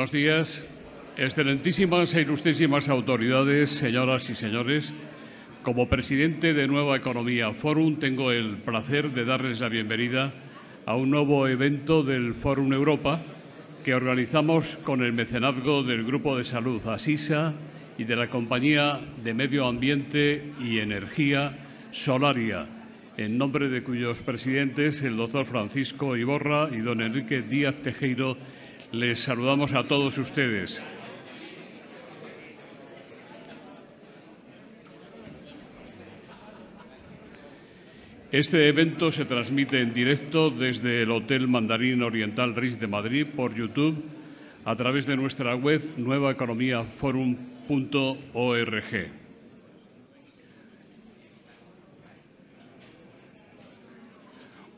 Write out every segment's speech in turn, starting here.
Buenos días, excelentísimas e ilustrísimas autoridades, señoras y señores. Como presidente de Nueva Economía Forum, tengo el placer de darles la bienvenida a un nuevo evento del Forum Europa que organizamos con el mecenazgo del Grupo de Salud Asisa y de la Compañía de Medio Ambiente y Energía Solaria, en nombre de cuyos presidentes, el doctor Francisco Iborra y don Enrique Díaz Tejero, les saludamos a todos ustedes. Este evento se transmite en directo desde el Hotel Mandarín Oriental Riz de Madrid por YouTube a través de nuestra web nuevaeconomiaforum.org.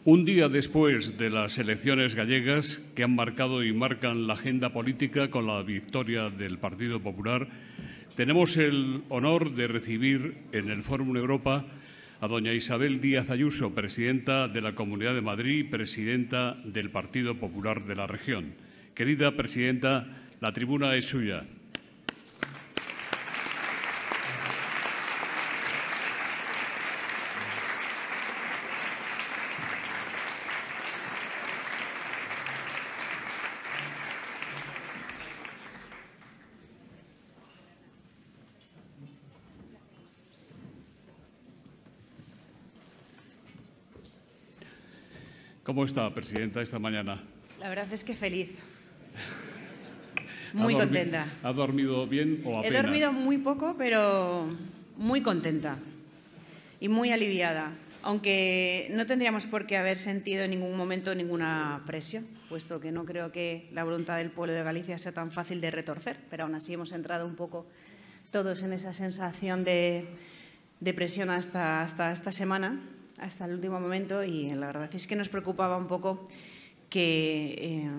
Un día después de las elecciones gallegas que han marcado y marcan la agenda política con la victoria del Partido Popular, tenemos el honor de recibir en el Fórum Europa a doña Isabel Díaz Ayuso, presidenta de la Comunidad de Madrid, y presidenta del Partido Popular de la región. Querida presidenta, la tribuna es suya. ¿Cómo está, Presidenta, esta mañana? La verdad es que feliz. Muy contenta. ¿Ha dormido bien o apenas? He dormido muy poco, pero muy contenta y muy aliviada. Aunque no tendríamos por qué haber sentido en ningún momento ninguna presión, puesto que no creo que la voluntad del pueblo de Galicia sea tan fácil de retorcer, pero aún así hemos entrado un poco todos en esa sensación de, presión hasta esta semana, hasta el último momento y la verdad es que nos preocupaba un poco que eh,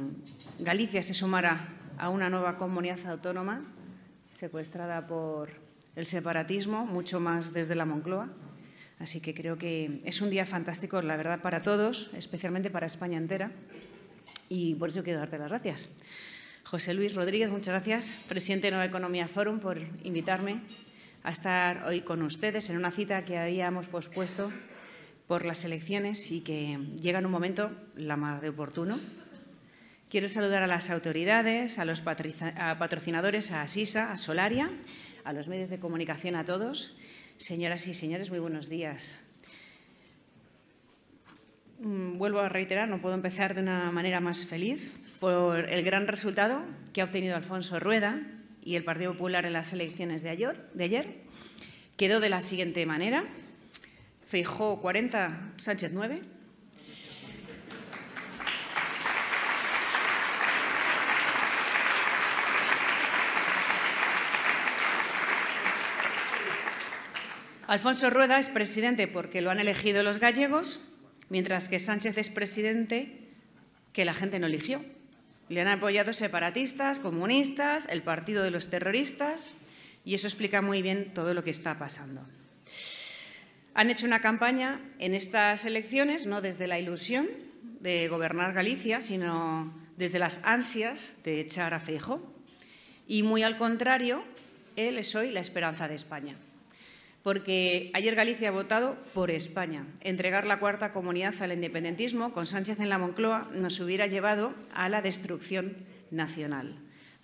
Galicia se sumara a una nueva comunidad autónoma secuestrada por el separatismo, mucho más desde la Moncloa. Así que creo que es un día fantástico, la verdad, para todos, especialmente para España entera. Y por eso quiero darte las gracias. José Luis Rodríguez, muchas gracias, presidente de Nueva Economía Forum, por invitarme a estar hoy con ustedes en una cita que habíamos pospuesto por las elecciones y que llega en un momento la más de oportuno. Quiero saludar a las autoridades, a los patrocinadores, a Asisa, a Solaria, a los medios de comunicación, a todos. Señoras y señores, muy buenos días. Mm, vuelvo a reiterar, no puedo empezar de una manera más feliz por el gran resultado que ha obtenido Alfonso Rueda y el Partido Popular en las elecciones de ayer. De ayer. Quedó de la siguiente manera. Feijó 40, Sánchez 9. Alfonso Rueda es presidente porque lo han elegido los gallegos, mientras que Sánchez es presidente que la gente no eligió. Le han apoyado separatistas, comunistas, el partido de los terroristas, y eso explica muy bien todo lo que está pasando. Han hecho una campaña en estas elecciones, no desde la ilusión de gobernar Galicia, sino desde las ansias de echar a Feijo. Y muy al contrario, él es hoy la esperanza de España. Porque ayer Galicia ha votado por España. Entregar la cuarta comunidad al independentismo con Sánchez en la Moncloa nos hubiera llevado a la destrucción nacional.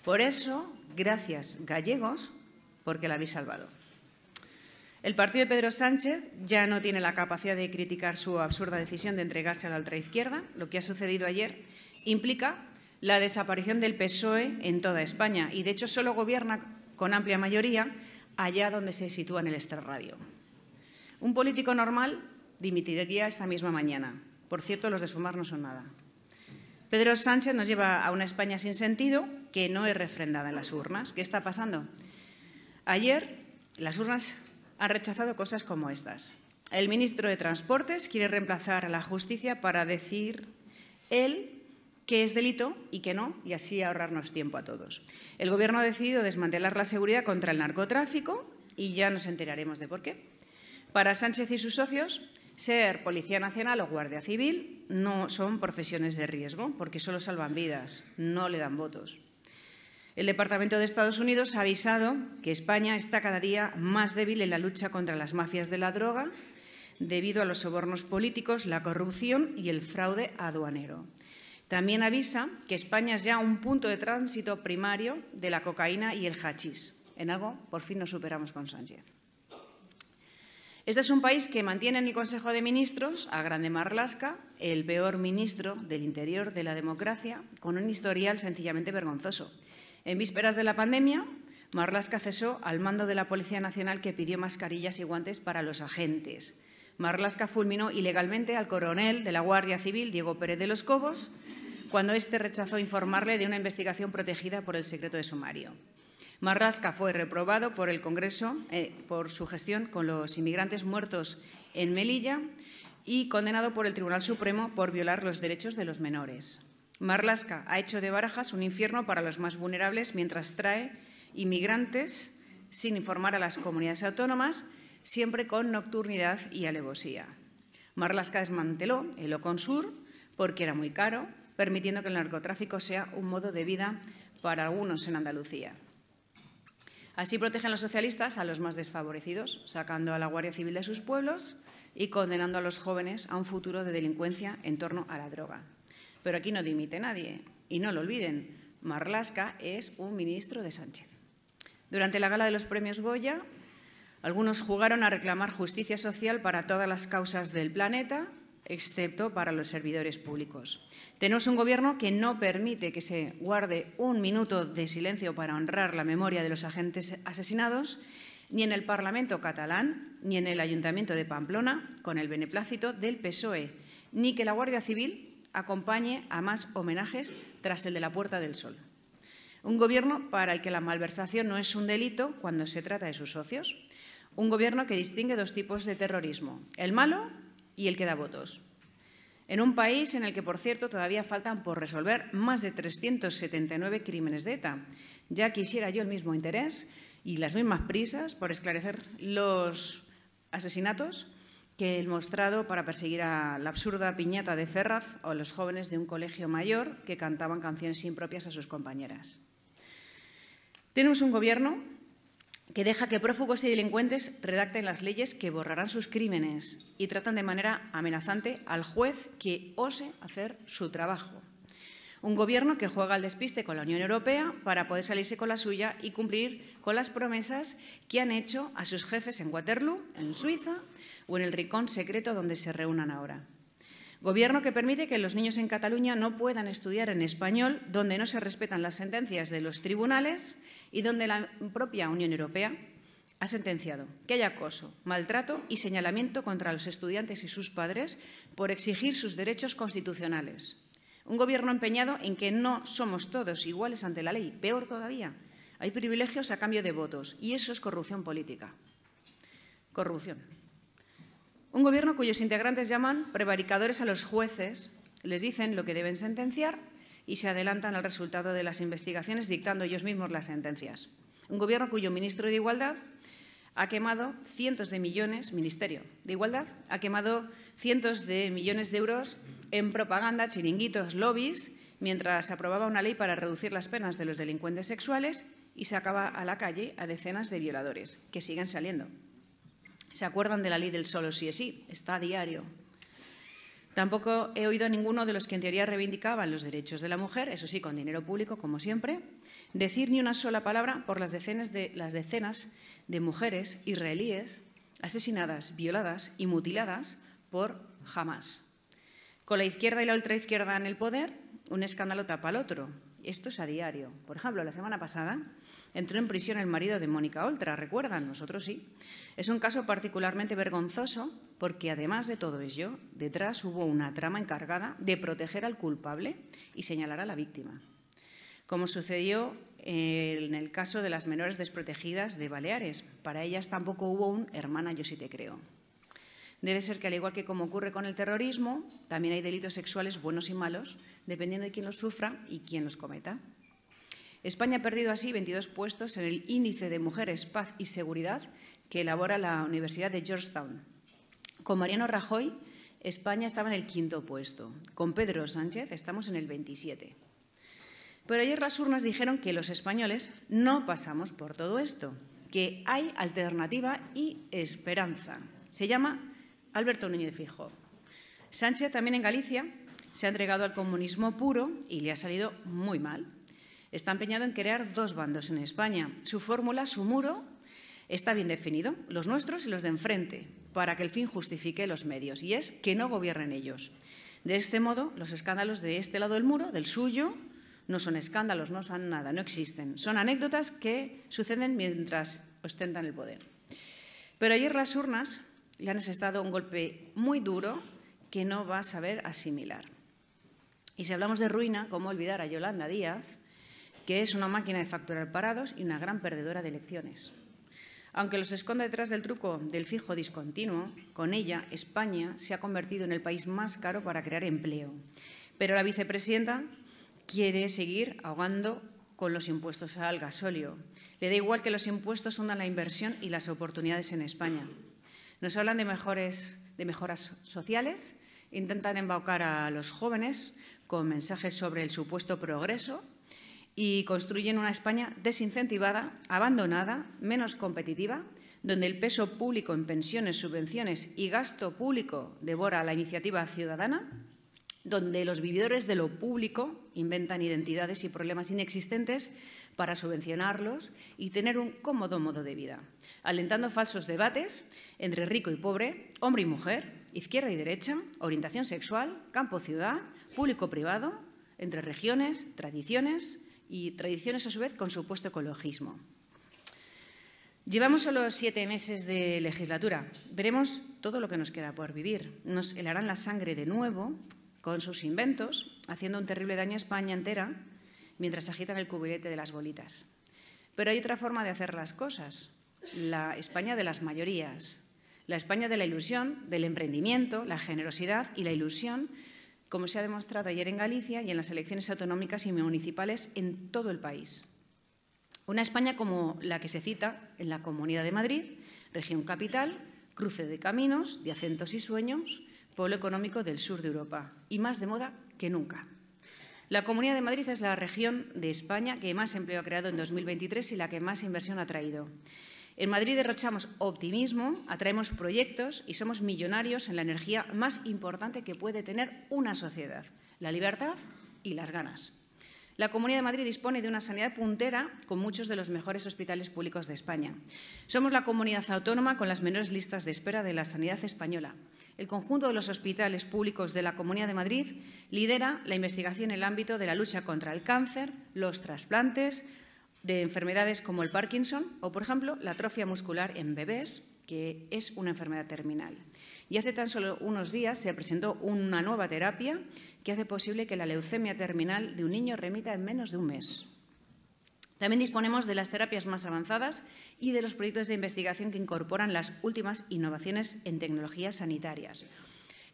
Por eso, gracias gallegos, porque la habéis salvado. El partido de Pedro Sánchez ya no tiene la capacidad de criticar su absurda decisión de entregarse a la ultraizquierda. Lo que ha sucedido ayer implica la desaparición del PSOE en toda España y, de hecho, solo gobierna con amplia mayoría allá donde se sitúa en el extrarradio. Un político normal dimitiría esta misma mañana. Por cierto, los de Sumar no son nada. Pedro Sánchez nos lleva a una España sin sentido que no es refrendada en las urnas. ¿Qué está pasando? Ayer las urnas ha rechazado cosas como estas. El ministro de Transportes quiere reemplazar a la justicia para decir él que es delito y que no, y así ahorrarnos tiempo a todos. El Gobierno ha decidido desmantelar la seguridad contra el narcotráfico y ya nos enteraremos de por qué. Para Sánchez y sus socios, ser policía nacional o guardia civil no son profesiones de riesgo, porque solo salvan vidas, no le dan votos. El Departamento de Estados Unidos ha avisado que España está cada día más débil en la lucha contra las mafias de la droga debido a los sobornos políticos, la corrupción y el fraude aduanero. También avisa que España es ya un punto de tránsito primario de la cocaína y el hachís. En algo, por fin nos superamos con Sánchez. Este es un país que mantiene en el Consejo de Ministros a Grande Marlasca, el peor ministro del Interior de la democracia, con un historial sencillamente vergonzoso. En vísperas de la pandemia, Marlasca cesó al mando de la Policía Nacional que pidió mascarillas y guantes para los agentes. Marlasca fulminó ilegalmente al coronel de la Guardia Civil, Diego Pérez de los Cobos, cuando éste rechazó informarle de una investigación protegida por el secreto de sumario. Marlasca fue reprobado por el Congreso eh, por su gestión con los inmigrantes muertos en Melilla y condenado por el Tribunal Supremo por violar los derechos de los menores. Marlaska ha hecho de Barajas un infierno para los más vulnerables mientras trae inmigrantes sin informar a las comunidades autónomas, siempre con nocturnidad y alevosía. Marlaska desmanteló el Oconsur porque era muy caro, permitiendo que el narcotráfico sea un modo de vida para algunos en Andalucía. Así protegen los socialistas a los más desfavorecidos, sacando a la Guardia Civil de sus pueblos y condenando a los jóvenes a un futuro de delincuencia en torno a la droga. Pero aquí no dimite nadie. Y no lo olviden, Marlaska es un ministro de Sánchez. Durante la gala de los premios Goya, algunos jugaron a reclamar justicia social para todas las causas del planeta, excepto para los servidores públicos. Tenemos un Gobierno que no permite que se guarde un minuto de silencio para honrar la memoria de los agentes asesinados, ni en el Parlamento catalán, ni en el Ayuntamiento de Pamplona, con el beneplácito del PSOE, ni que la Guardia Civil acompañe a más homenajes tras el de la Puerta del Sol. Un gobierno para el que la malversación no es un delito cuando se trata de sus socios. Un gobierno que distingue dos tipos de terrorismo, el malo y el que da votos. En un país en el que, por cierto, todavía faltan por resolver más de 379 crímenes de ETA. Ya quisiera yo el mismo interés y las mismas prisas por esclarecer los asesinatos que el mostrado para perseguir a la absurda piñata de Ferraz o los jóvenes de un colegio mayor que cantaban canciones impropias a sus compañeras. Tenemos un gobierno que deja que prófugos y delincuentes redacten las leyes que borrarán sus crímenes y tratan de manera amenazante al juez que ose hacer su trabajo. Un gobierno que juega al despiste con la Unión Europea para poder salirse con la suya y cumplir con las promesas que han hecho a sus jefes en Waterloo, en Suiza o en el rincón secreto donde se reúnan ahora. Gobierno que permite que los niños en Cataluña no puedan estudiar en español, donde no se respetan las sentencias de los tribunales y donde la propia Unión Europea ha sentenciado que hay acoso, maltrato y señalamiento contra los estudiantes y sus padres por exigir sus derechos constitucionales. Un gobierno empeñado en que no somos todos iguales ante la ley. Peor todavía, hay privilegios a cambio de votos y eso es corrupción política. Corrupción. Un gobierno cuyos integrantes llaman prevaricadores a los jueces, les dicen lo que deben sentenciar y se adelantan al resultado de las investigaciones dictando ellos mismos las sentencias. Un gobierno cuyo ministro de Igualdad ha quemado cientos de millones, Ministerio de Igualdad, ha quemado cientos de millones de euros en propaganda, chiringuitos, lobbies, mientras aprobaba una ley para reducir las penas de los delincuentes sexuales y sacaba a la calle a decenas de violadores, que siguen saliendo se acuerdan de la ley del solo sí es sí, está a diario. Tampoco he oído a ninguno de los que en teoría reivindicaban los derechos de la mujer, eso sí, con dinero público, como siempre, decir ni una sola palabra por las decenas de, las decenas de mujeres israelíes asesinadas, violadas y mutiladas por Hamas. Con la izquierda y la ultraizquierda en el poder, un escándalo tapa al otro. Esto es a diario. Por ejemplo, la semana pasada Entró en prisión el marido de Mónica Oltra, recuerdan, nosotros sí. Es un caso particularmente vergonzoso porque además de todo ello, detrás hubo una trama encargada de proteger al culpable y señalar a la víctima, como sucedió eh, en el caso de las menores desprotegidas de Baleares. Para ellas tampoco hubo un hermana yo sí te creo. Debe ser que, al igual que como ocurre con el terrorismo, también hay delitos sexuales buenos y malos, dependiendo de quién los sufra y quién los cometa. España ha perdido así 22 puestos en el índice de mujeres, paz y seguridad que elabora la Universidad de Georgetown. Con Mariano Rajoy, España estaba en el quinto puesto. Con Pedro Sánchez estamos en el 27. Pero ayer las urnas dijeron que los españoles no pasamos por todo esto, que hay alternativa y esperanza. Se llama Alberto Núñez Fijo. Sánchez también en Galicia se ha entregado al comunismo puro y le ha salido muy mal está empeñado en crear dos bandos en España. Su fórmula, su muro, está bien definido, los nuestros y los de enfrente, para que el fin justifique los medios, y es que no gobiernen ellos. De este modo, los escándalos de este lado del muro, del suyo, no son escándalos, no son nada, no existen. Son anécdotas que suceden mientras ostentan el poder. Pero ayer las urnas le han asestado un golpe muy duro que no va a saber asimilar. Y si hablamos de ruina, ¿cómo olvidar a Yolanda Díaz, que es una máquina de facturar parados y una gran perdedora de elecciones. Aunque los esconda detrás del truco del fijo discontinuo, con ella España se ha convertido en el país más caro para crear empleo. Pero la vicepresidenta quiere seguir ahogando con los impuestos al gasóleo. Le da igual que los impuestos hundan la inversión y las oportunidades en España. Nos hablan de, de mejoras sociales, intentan embaucar a los jóvenes con mensajes sobre el supuesto progreso y construyen una España desincentivada, abandonada, menos competitiva, donde el peso público en pensiones, subvenciones y gasto público devora la iniciativa ciudadana, donde los vividores de lo público inventan identidades y problemas inexistentes para subvencionarlos y tener un cómodo modo de vida, alentando falsos debates entre rico y pobre, hombre y mujer, izquierda y derecha, orientación sexual, campo-ciudad, público-privado, entre regiones, tradiciones, y tradiciones a su vez con supuesto ecologismo. Llevamos solo siete meses de legislatura. Veremos todo lo que nos queda por vivir. Nos helarán la sangre de nuevo con sus inventos, haciendo un terrible daño a España entera mientras agitan el cubilete de las bolitas. Pero hay otra forma de hacer las cosas. La España de las mayorías. La España de la ilusión, del emprendimiento, la generosidad y la ilusión como se ha demostrado ayer en Galicia y en las elecciones autonómicas y municipales en todo el país. Una España como la que se cita en la Comunidad de Madrid, región capital, cruce de caminos, de acentos y sueños, pueblo económico del sur de Europa y más de moda que nunca. La Comunidad de Madrid es la región de España que más empleo ha creado en 2023 y la que más inversión ha traído. En Madrid derrochamos optimismo, atraemos proyectos y somos millonarios en la energía más importante que puede tener una sociedad, la libertad y las ganas. La Comunidad de Madrid dispone de una sanidad puntera con muchos de los mejores hospitales públicos de España. Somos la comunidad autónoma con las menores listas de espera de la sanidad española. El conjunto de los hospitales públicos de la Comunidad de Madrid lidera la investigación en el ámbito de la lucha contra el cáncer, los trasplantes, de enfermedades como el Parkinson o, por ejemplo, la atrofia muscular en bebés, que es una enfermedad terminal. Y hace tan solo unos días se presentó una nueva terapia que hace posible que la leucemia terminal de un niño remita en menos de un mes. También disponemos de las terapias más avanzadas y de los proyectos de investigación que incorporan las últimas innovaciones en tecnologías sanitarias.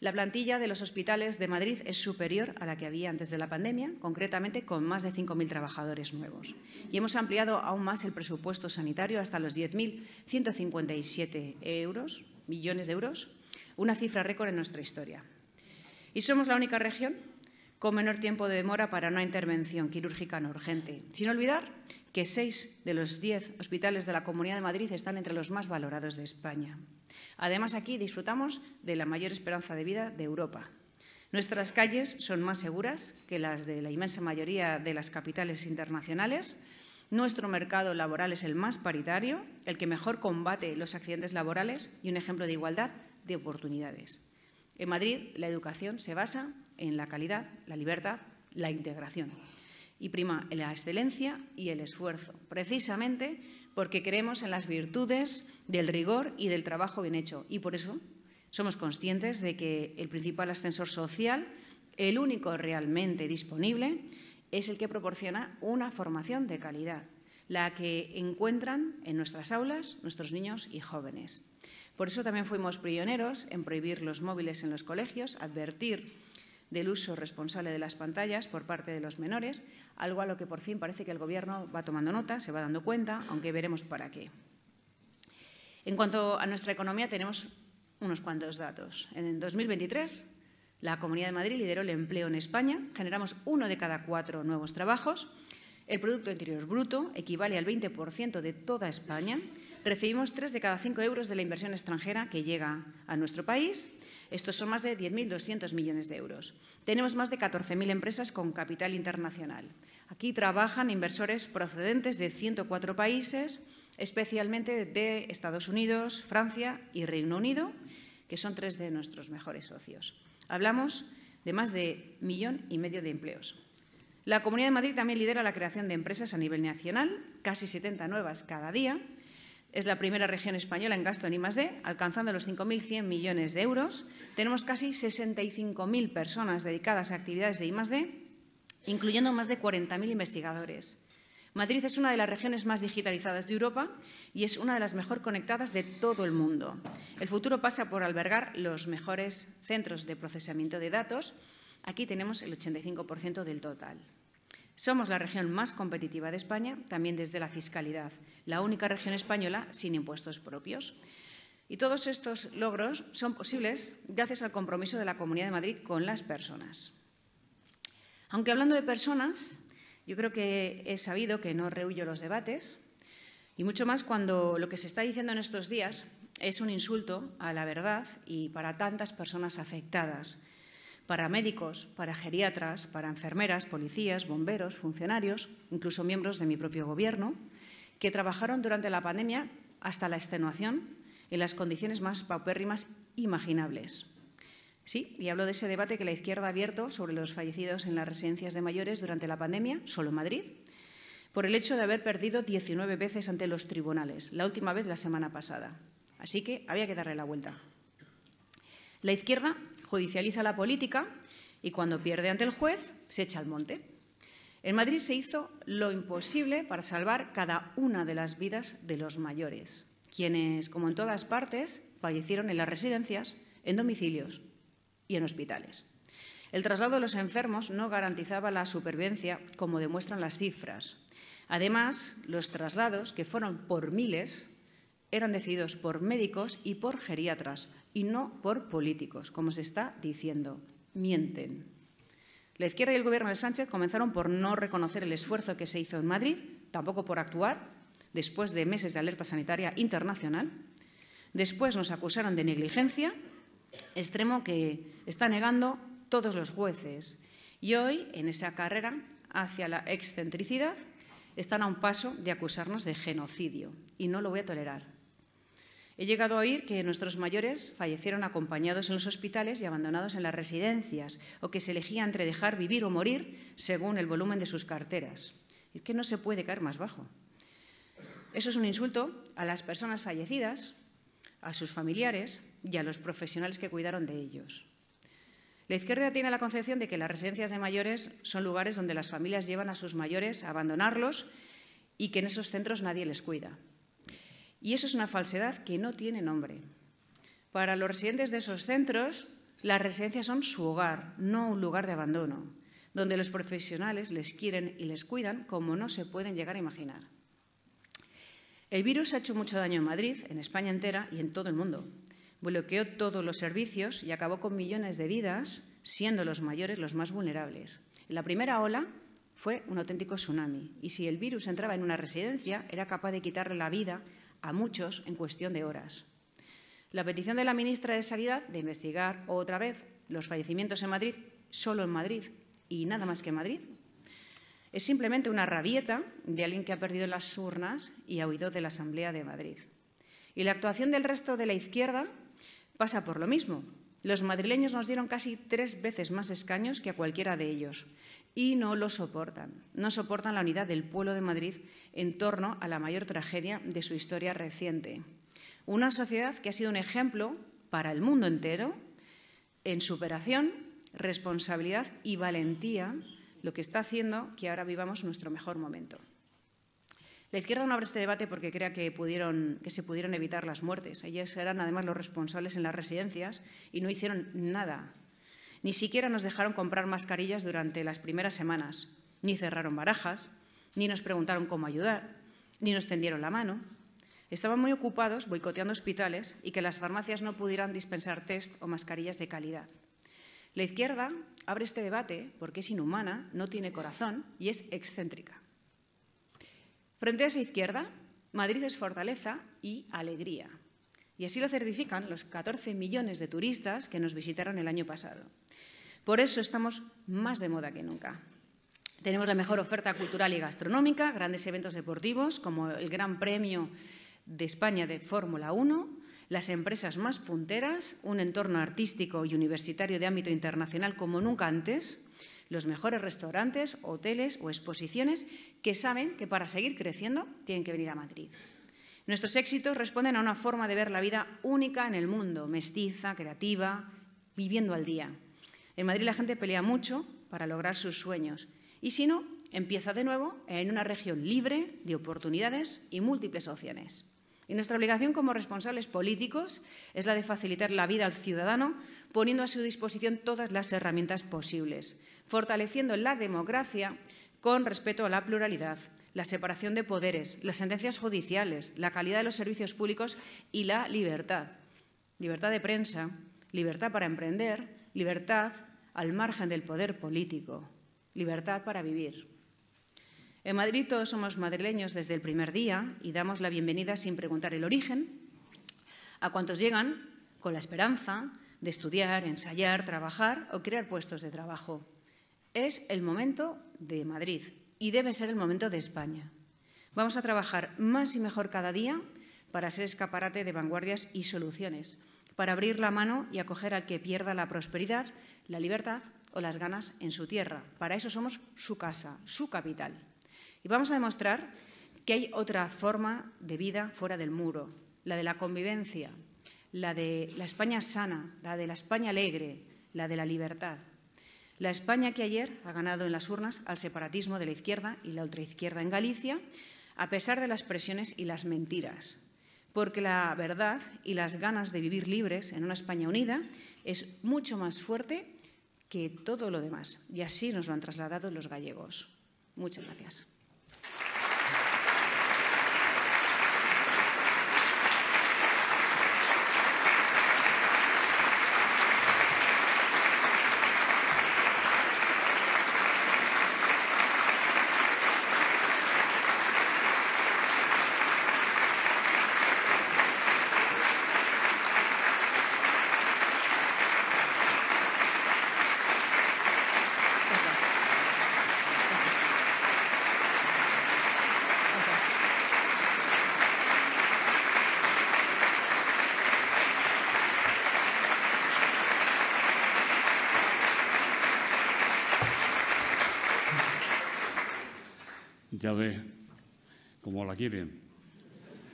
La plantilla de los hospitales de Madrid es superior a la que había antes de la pandemia, concretamente con más de 5.000 trabajadores nuevos. Y hemos ampliado aún más el presupuesto sanitario hasta los 10.157 millones de euros, una cifra récord en nuestra historia. Y somos la única región con menor tiempo de demora para una intervención quirúrgica no urgente. Sin olvidar que seis de los diez hospitales de la Comunidad de Madrid están entre los más valorados de España. Además, aquí disfrutamos de la mayor esperanza de vida de Europa. Nuestras calles son más seguras que las de la inmensa mayoría de las capitales internacionales. Nuestro mercado laboral es el más paritario, el que mejor combate los accidentes laborales y un ejemplo de igualdad de oportunidades. En Madrid, la educación se basa en la calidad, la libertad, la integración y prima la excelencia y el esfuerzo, precisamente porque creemos en las virtudes del rigor y del trabajo bien hecho. Y por eso somos conscientes de que el principal ascensor social, el único realmente disponible, es el que proporciona una formación de calidad, la que encuentran en nuestras aulas nuestros niños y jóvenes. Por eso también fuimos pioneros en prohibir los móviles en los colegios, advertir del uso responsable de las pantallas por parte de los menores, algo a lo que por fin parece que el Gobierno va tomando nota, se va dando cuenta, aunque veremos para qué. En cuanto a nuestra economía, tenemos unos cuantos datos. En 2023, la Comunidad de Madrid lideró el empleo en España, generamos uno de cada cuatro nuevos trabajos, el Producto Interior Bruto equivale al 20% de toda España, recibimos tres de cada cinco euros de la inversión extranjera que llega a nuestro país estos son más de 10.200 millones de euros. Tenemos más de 14.000 empresas con capital internacional. Aquí trabajan inversores procedentes de 104 países, especialmente de Estados Unidos, Francia y Reino Unido, que son tres de nuestros mejores socios. Hablamos de más de millón y medio de empleos. La Comunidad de Madrid también lidera la creación de empresas a nivel nacional, casi 70 nuevas cada día, es la primera región española en gasto en I+.D., alcanzando los 5.100 millones de euros. Tenemos casi 65.000 personas dedicadas a actividades de I+.D., incluyendo más de 40.000 investigadores. Madrid es una de las regiones más digitalizadas de Europa y es una de las mejor conectadas de todo el mundo. El futuro pasa por albergar los mejores centros de procesamiento de datos. Aquí tenemos el 85% del total. Somos la región más competitiva de España, también desde la fiscalidad, la única región española sin impuestos propios. Y todos estos logros son posibles gracias al compromiso de la Comunidad de Madrid con las personas. Aunque hablando de personas, yo creo que he sabido que no rehuyo los debates, y mucho más cuando lo que se está diciendo en estos días es un insulto a la verdad y para tantas personas afectadas para médicos, para geriatras, para enfermeras, policías, bomberos, funcionarios, incluso miembros de mi propio gobierno, que trabajaron durante la pandemia hasta la extenuación en las condiciones más paupérrimas imaginables. Sí, y hablo de ese debate que la izquierda ha abierto sobre los fallecidos en las residencias de mayores durante la pandemia, solo en Madrid, por el hecho de haber perdido 19 veces ante los tribunales, la última vez la semana pasada. Así que había que darle la vuelta. La izquierda judicializa la política y cuando pierde ante el juez se echa al monte. En Madrid se hizo lo imposible para salvar cada una de las vidas de los mayores, quienes, como en todas partes, fallecieron en las residencias, en domicilios y en hospitales. El traslado de los enfermos no garantizaba la supervivencia, como demuestran las cifras. Además, los traslados, que fueron por miles, eran decididos por médicos y por geriatras y no por políticos, como se está diciendo. Mienten. La izquierda y el gobierno de Sánchez comenzaron por no reconocer el esfuerzo que se hizo en Madrid, tampoco por actuar, después de meses de alerta sanitaria internacional. Después nos acusaron de negligencia, extremo que está negando todos los jueces. Y hoy, en esa carrera hacia la excentricidad, están a un paso de acusarnos de genocidio. Y no lo voy a tolerar. He llegado a oír que nuestros mayores fallecieron acompañados en los hospitales y abandonados en las residencias, o que se elegía entre dejar vivir o morir según el volumen de sus carteras. Es que no se puede caer más bajo. Eso es un insulto a las personas fallecidas, a sus familiares y a los profesionales que cuidaron de ellos. La izquierda tiene la concepción de que las residencias de mayores son lugares donde las familias llevan a sus mayores a abandonarlos y que en esos centros nadie les cuida. Y eso es una falsedad que no tiene nombre. Para los residentes de esos centros, las residencias son su hogar, no un lugar de abandono, donde los profesionales les quieren y les cuidan como no se pueden llegar a imaginar. El virus ha hecho mucho daño en Madrid, en España entera y en todo el mundo. Bloqueó todos los servicios y acabó con millones de vidas, siendo los mayores los más vulnerables. La primera ola fue un auténtico tsunami y si el virus entraba en una residencia era capaz de quitarle la vida a muchos en cuestión de horas. La petición de la ministra de Sanidad de investigar otra vez los fallecimientos en Madrid, solo en Madrid y nada más que en Madrid, es simplemente una rabieta de alguien que ha perdido las urnas y ha huido de la Asamblea de Madrid. Y la actuación del resto de la izquierda pasa por lo mismo, los madrileños nos dieron casi tres veces más escaños que a cualquiera de ellos y no lo soportan. No soportan la unidad del pueblo de Madrid en torno a la mayor tragedia de su historia reciente. Una sociedad que ha sido un ejemplo para el mundo entero en superación, responsabilidad y valentía, lo que está haciendo que ahora vivamos nuestro mejor momento. La izquierda no abre este debate porque crea que, pudieron, que se pudieron evitar las muertes. Ellos eran además los responsables en las residencias y no hicieron nada. Ni siquiera nos dejaron comprar mascarillas durante las primeras semanas, ni cerraron barajas, ni nos preguntaron cómo ayudar, ni nos tendieron la mano. Estaban muy ocupados boicoteando hospitales y que las farmacias no pudieran dispensar test o mascarillas de calidad. La izquierda abre este debate porque es inhumana, no tiene corazón y es excéntrica. Frente a esa izquierda, Madrid es fortaleza y alegría. Y así lo certifican los 14 millones de turistas que nos visitaron el año pasado. Por eso estamos más de moda que nunca. Tenemos la mejor oferta cultural y gastronómica, grandes eventos deportivos como el Gran Premio de España de Fórmula 1, las empresas más punteras, un entorno artístico y universitario de ámbito internacional como nunca antes, los mejores restaurantes, hoteles o exposiciones que saben que para seguir creciendo tienen que venir a Madrid. Nuestros éxitos responden a una forma de ver la vida única en el mundo, mestiza, creativa, viviendo al día. En Madrid la gente pelea mucho para lograr sus sueños y si no, empieza de nuevo en una región libre de oportunidades y múltiples opciones. Y nuestra obligación como responsables políticos es la de facilitar la vida al ciudadano, poniendo a su disposición todas las herramientas posibles, fortaleciendo la democracia con respeto a la pluralidad, la separación de poderes, las sentencias judiciales, la calidad de los servicios públicos y la libertad. Libertad de prensa, libertad para emprender, libertad al margen del poder político, libertad para vivir. En Madrid todos somos madrileños desde el primer día y damos la bienvenida sin preguntar el origen a cuantos llegan con la esperanza de estudiar, ensayar, trabajar o crear puestos de trabajo. Es el momento de Madrid y debe ser el momento de España. Vamos a trabajar más y mejor cada día para ser escaparate de vanguardias y soluciones, para abrir la mano y acoger al que pierda la prosperidad, la libertad o las ganas en su tierra. Para eso somos su casa, su capital. Y vamos a demostrar que hay otra forma de vida fuera del muro, la de la convivencia, la de la España sana, la de la España alegre, la de la libertad. La España que ayer ha ganado en las urnas al separatismo de la izquierda y la ultraizquierda en Galicia, a pesar de las presiones y las mentiras. Porque la verdad y las ganas de vivir libres en una España unida es mucho más fuerte que todo lo demás. Y así nos lo han trasladado los gallegos. Muchas gracias.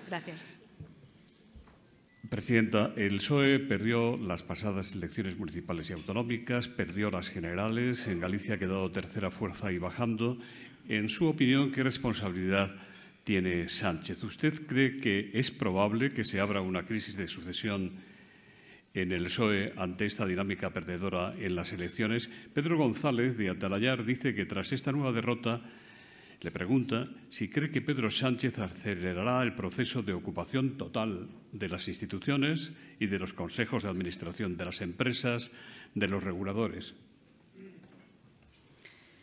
Gracias. Presidenta, el PSOE perdió las pasadas elecciones municipales y autonómicas, perdió las generales, en Galicia ha quedado tercera fuerza y bajando. En su opinión, ¿qué responsabilidad tiene Sánchez? ¿Usted cree que es probable que se abra una crisis de sucesión en el PSOE ante esta dinámica perdedora en las elecciones? Pedro González de Atalayar dice que tras esta nueva derrota le pregunta si cree que Pedro Sánchez acelerará el proceso de ocupación total de las instituciones y de los consejos de administración de las empresas, de los reguladores.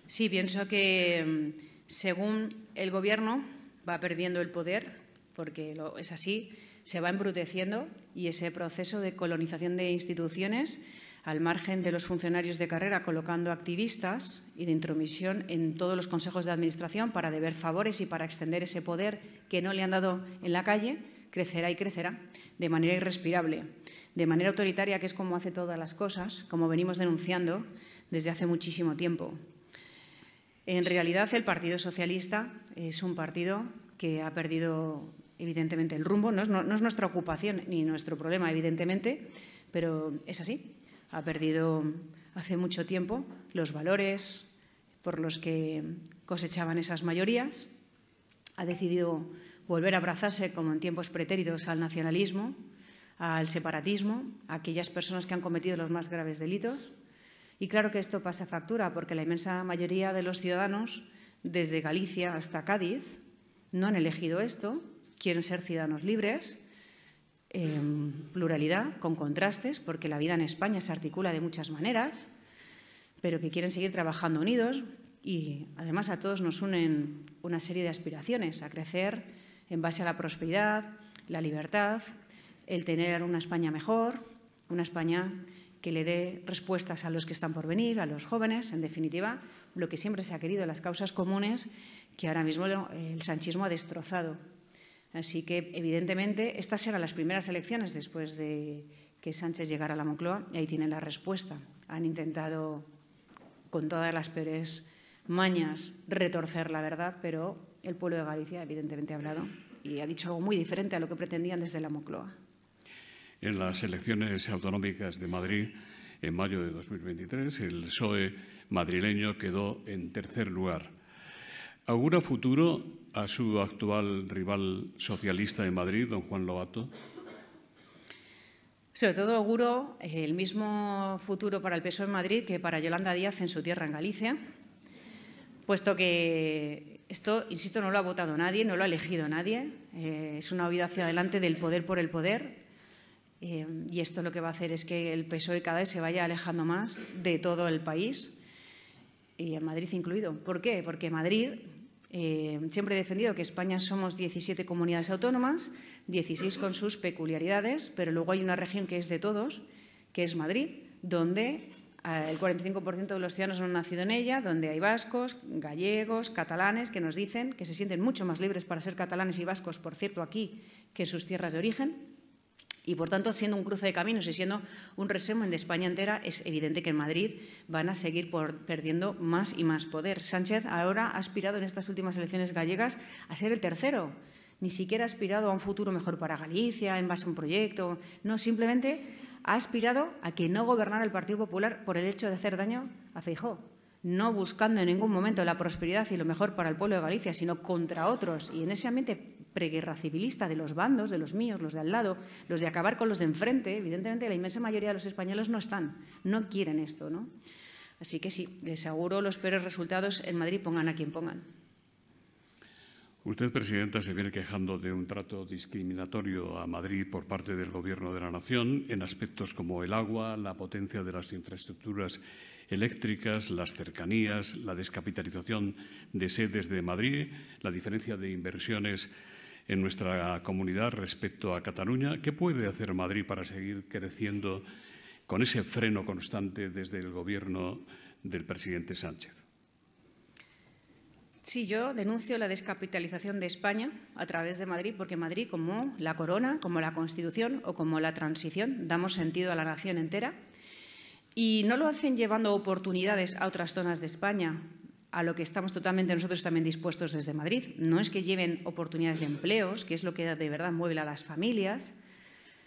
Sí, pienso que mm, según el Gobierno va perdiendo el poder, porque es así, se va embruteciendo y ese proceso de colonización de instituciones al margen de los funcionarios de carrera, colocando activistas y de intromisión en todos los consejos de administración para deber favores y para extender ese poder que no le han dado en la calle, crecerá y crecerá de manera irrespirable, de manera autoritaria, que es como hace todas las cosas, como venimos denunciando desde hace muchísimo tiempo. En realidad, el Partido Socialista es un partido que ha perdido evidentemente el rumbo, no es, es nuestra ocupación ni nuestro problema, evidentemente, pero es así ha perdido hace mucho tiempo los valores por los que cosechaban esas mayorías, ha decidido volver a abrazarse, como en tiempos pretéritos, al nacionalismo, al separatismo, a aquellas personas que han cometido los más graves delitos. Y claro que esto pasa factura, porque la inmensa mayoría de los ciudadanos, desde Galicia hasta Cádiz, no han elegido esto, quieren ser ciudadanos libres, Em, pluralidad, con contrastes, porque la vida en España se articula de muchas maneras, pero que quieren seguir trabajando unidos y además a todos nos unen una serie de aspiraciones a crecer en base a la prosperidad, la libertad, el tener una España mejor, una España que le dé respuestas a los que están por venir, a los jóvenes, en definitiva, lo que siempre se ha querido, las causas comunes que ahora mismo eh, el sanchismo ha destrozado. Así que, evidentemente, estas eran las primeras elecciones después de que Sánchez llegara a la Moncloa y ahí tienen la respuesta. Han intentado, con todas las peores mañas, retorcer la verdad, pero el pueblo de Galicia, evidentemente, ha hablado y ha dicho algo muy diferente a lo que pretendían desde la Moncloa. En las elecciones autonómicas de Madrid, en mayo de 2023, el PSOE madrileño quedó en tercer lugar ¿Augura futuro a su actual rival socialista de Madrid, don Juan Lobato? Sobre todo auguro eh, el mismo futuro para el PSOE en Madrid que para Yolanda Díaz en su tierra, en Galicia, puesto que esto, insisto, no lo ha votado nadie, no lo ha elegido nadie. Eh, es una huida hacia adelante del poder por el poder. Eh, y esto lo que va a hacer es que el PSOE cada vez se vaya alejando más de todo el país, y en Madrid incluido. ¿Por qué? Porque Madrid eh, siempre he defendido que España somos 17 comunidades autónomas, 16 con sus peculiaridades, pero luego hay una región que es de todos, que es Madrid, donde eh, el 45% de los ciudadanos no han nacido en ella, donde hay vascos, gallegos, catalanes, que nos dicen que se sienten mucho más libres para ser catalanes y vascos, por cierto, aquí que en sus tierras de origen. Y, por tanto, siendo un cruce de caminos y siendo un resumen de España entera, es evidente que en Madrid van a seguir perdiendo más y más poder. Sánchez ahora ha aspirado en estas últimas elecciones gallegas a ser el tercero. Ni siquiera ha aspirado a un futuro mejor para Galicia, en base a un proyecto. No, simplemente ha aspirado a que no gobernara el Partido Popular por el hecho de hacer daño a Feijóo no buscando en ningún momento la prosperidad y lo mejor para el pueblo de Galicia, sino contra otros. Y en ese ambiente preguerra civilista de los bandos, de los míos, los de al lado, los de acabar con los de enfrente, evidentemente la inmensa mayoría de los españoles no están, no quieren esto. ¿no? Así que sí, les aseguro los peores resultados en Madrid, pongan a quien pongan. Usted, presidenta, se viene quejando de un trato discriminatorio a Madrid por parte del Gobierno de la Nación en aspectos como el agua, la potencia de las infraestructuras eléctricas, las cercanías, la descapitalización de sedes de Madrid, la diferencia de inversiones en nuestra comunidad respecto a Cataluña. ¿Qué puede hacer Madrid para seguir creciendo con ese freno constante desde el gobierno del presidente Sánchez? Sí, yo denuncio la descapitalización de España a través de Madrid, porque Madrid, como la corona, como la Constitución o como la transición, damos sentido a la nación entera. Y no lo hacen llevando oportunidades a otras zonas de España a lo que estamos totalmente nosotros también dispuestos desde Madrid. No es que lleven oportunidades de empleos, que es lo que de verdad mueve a las familias.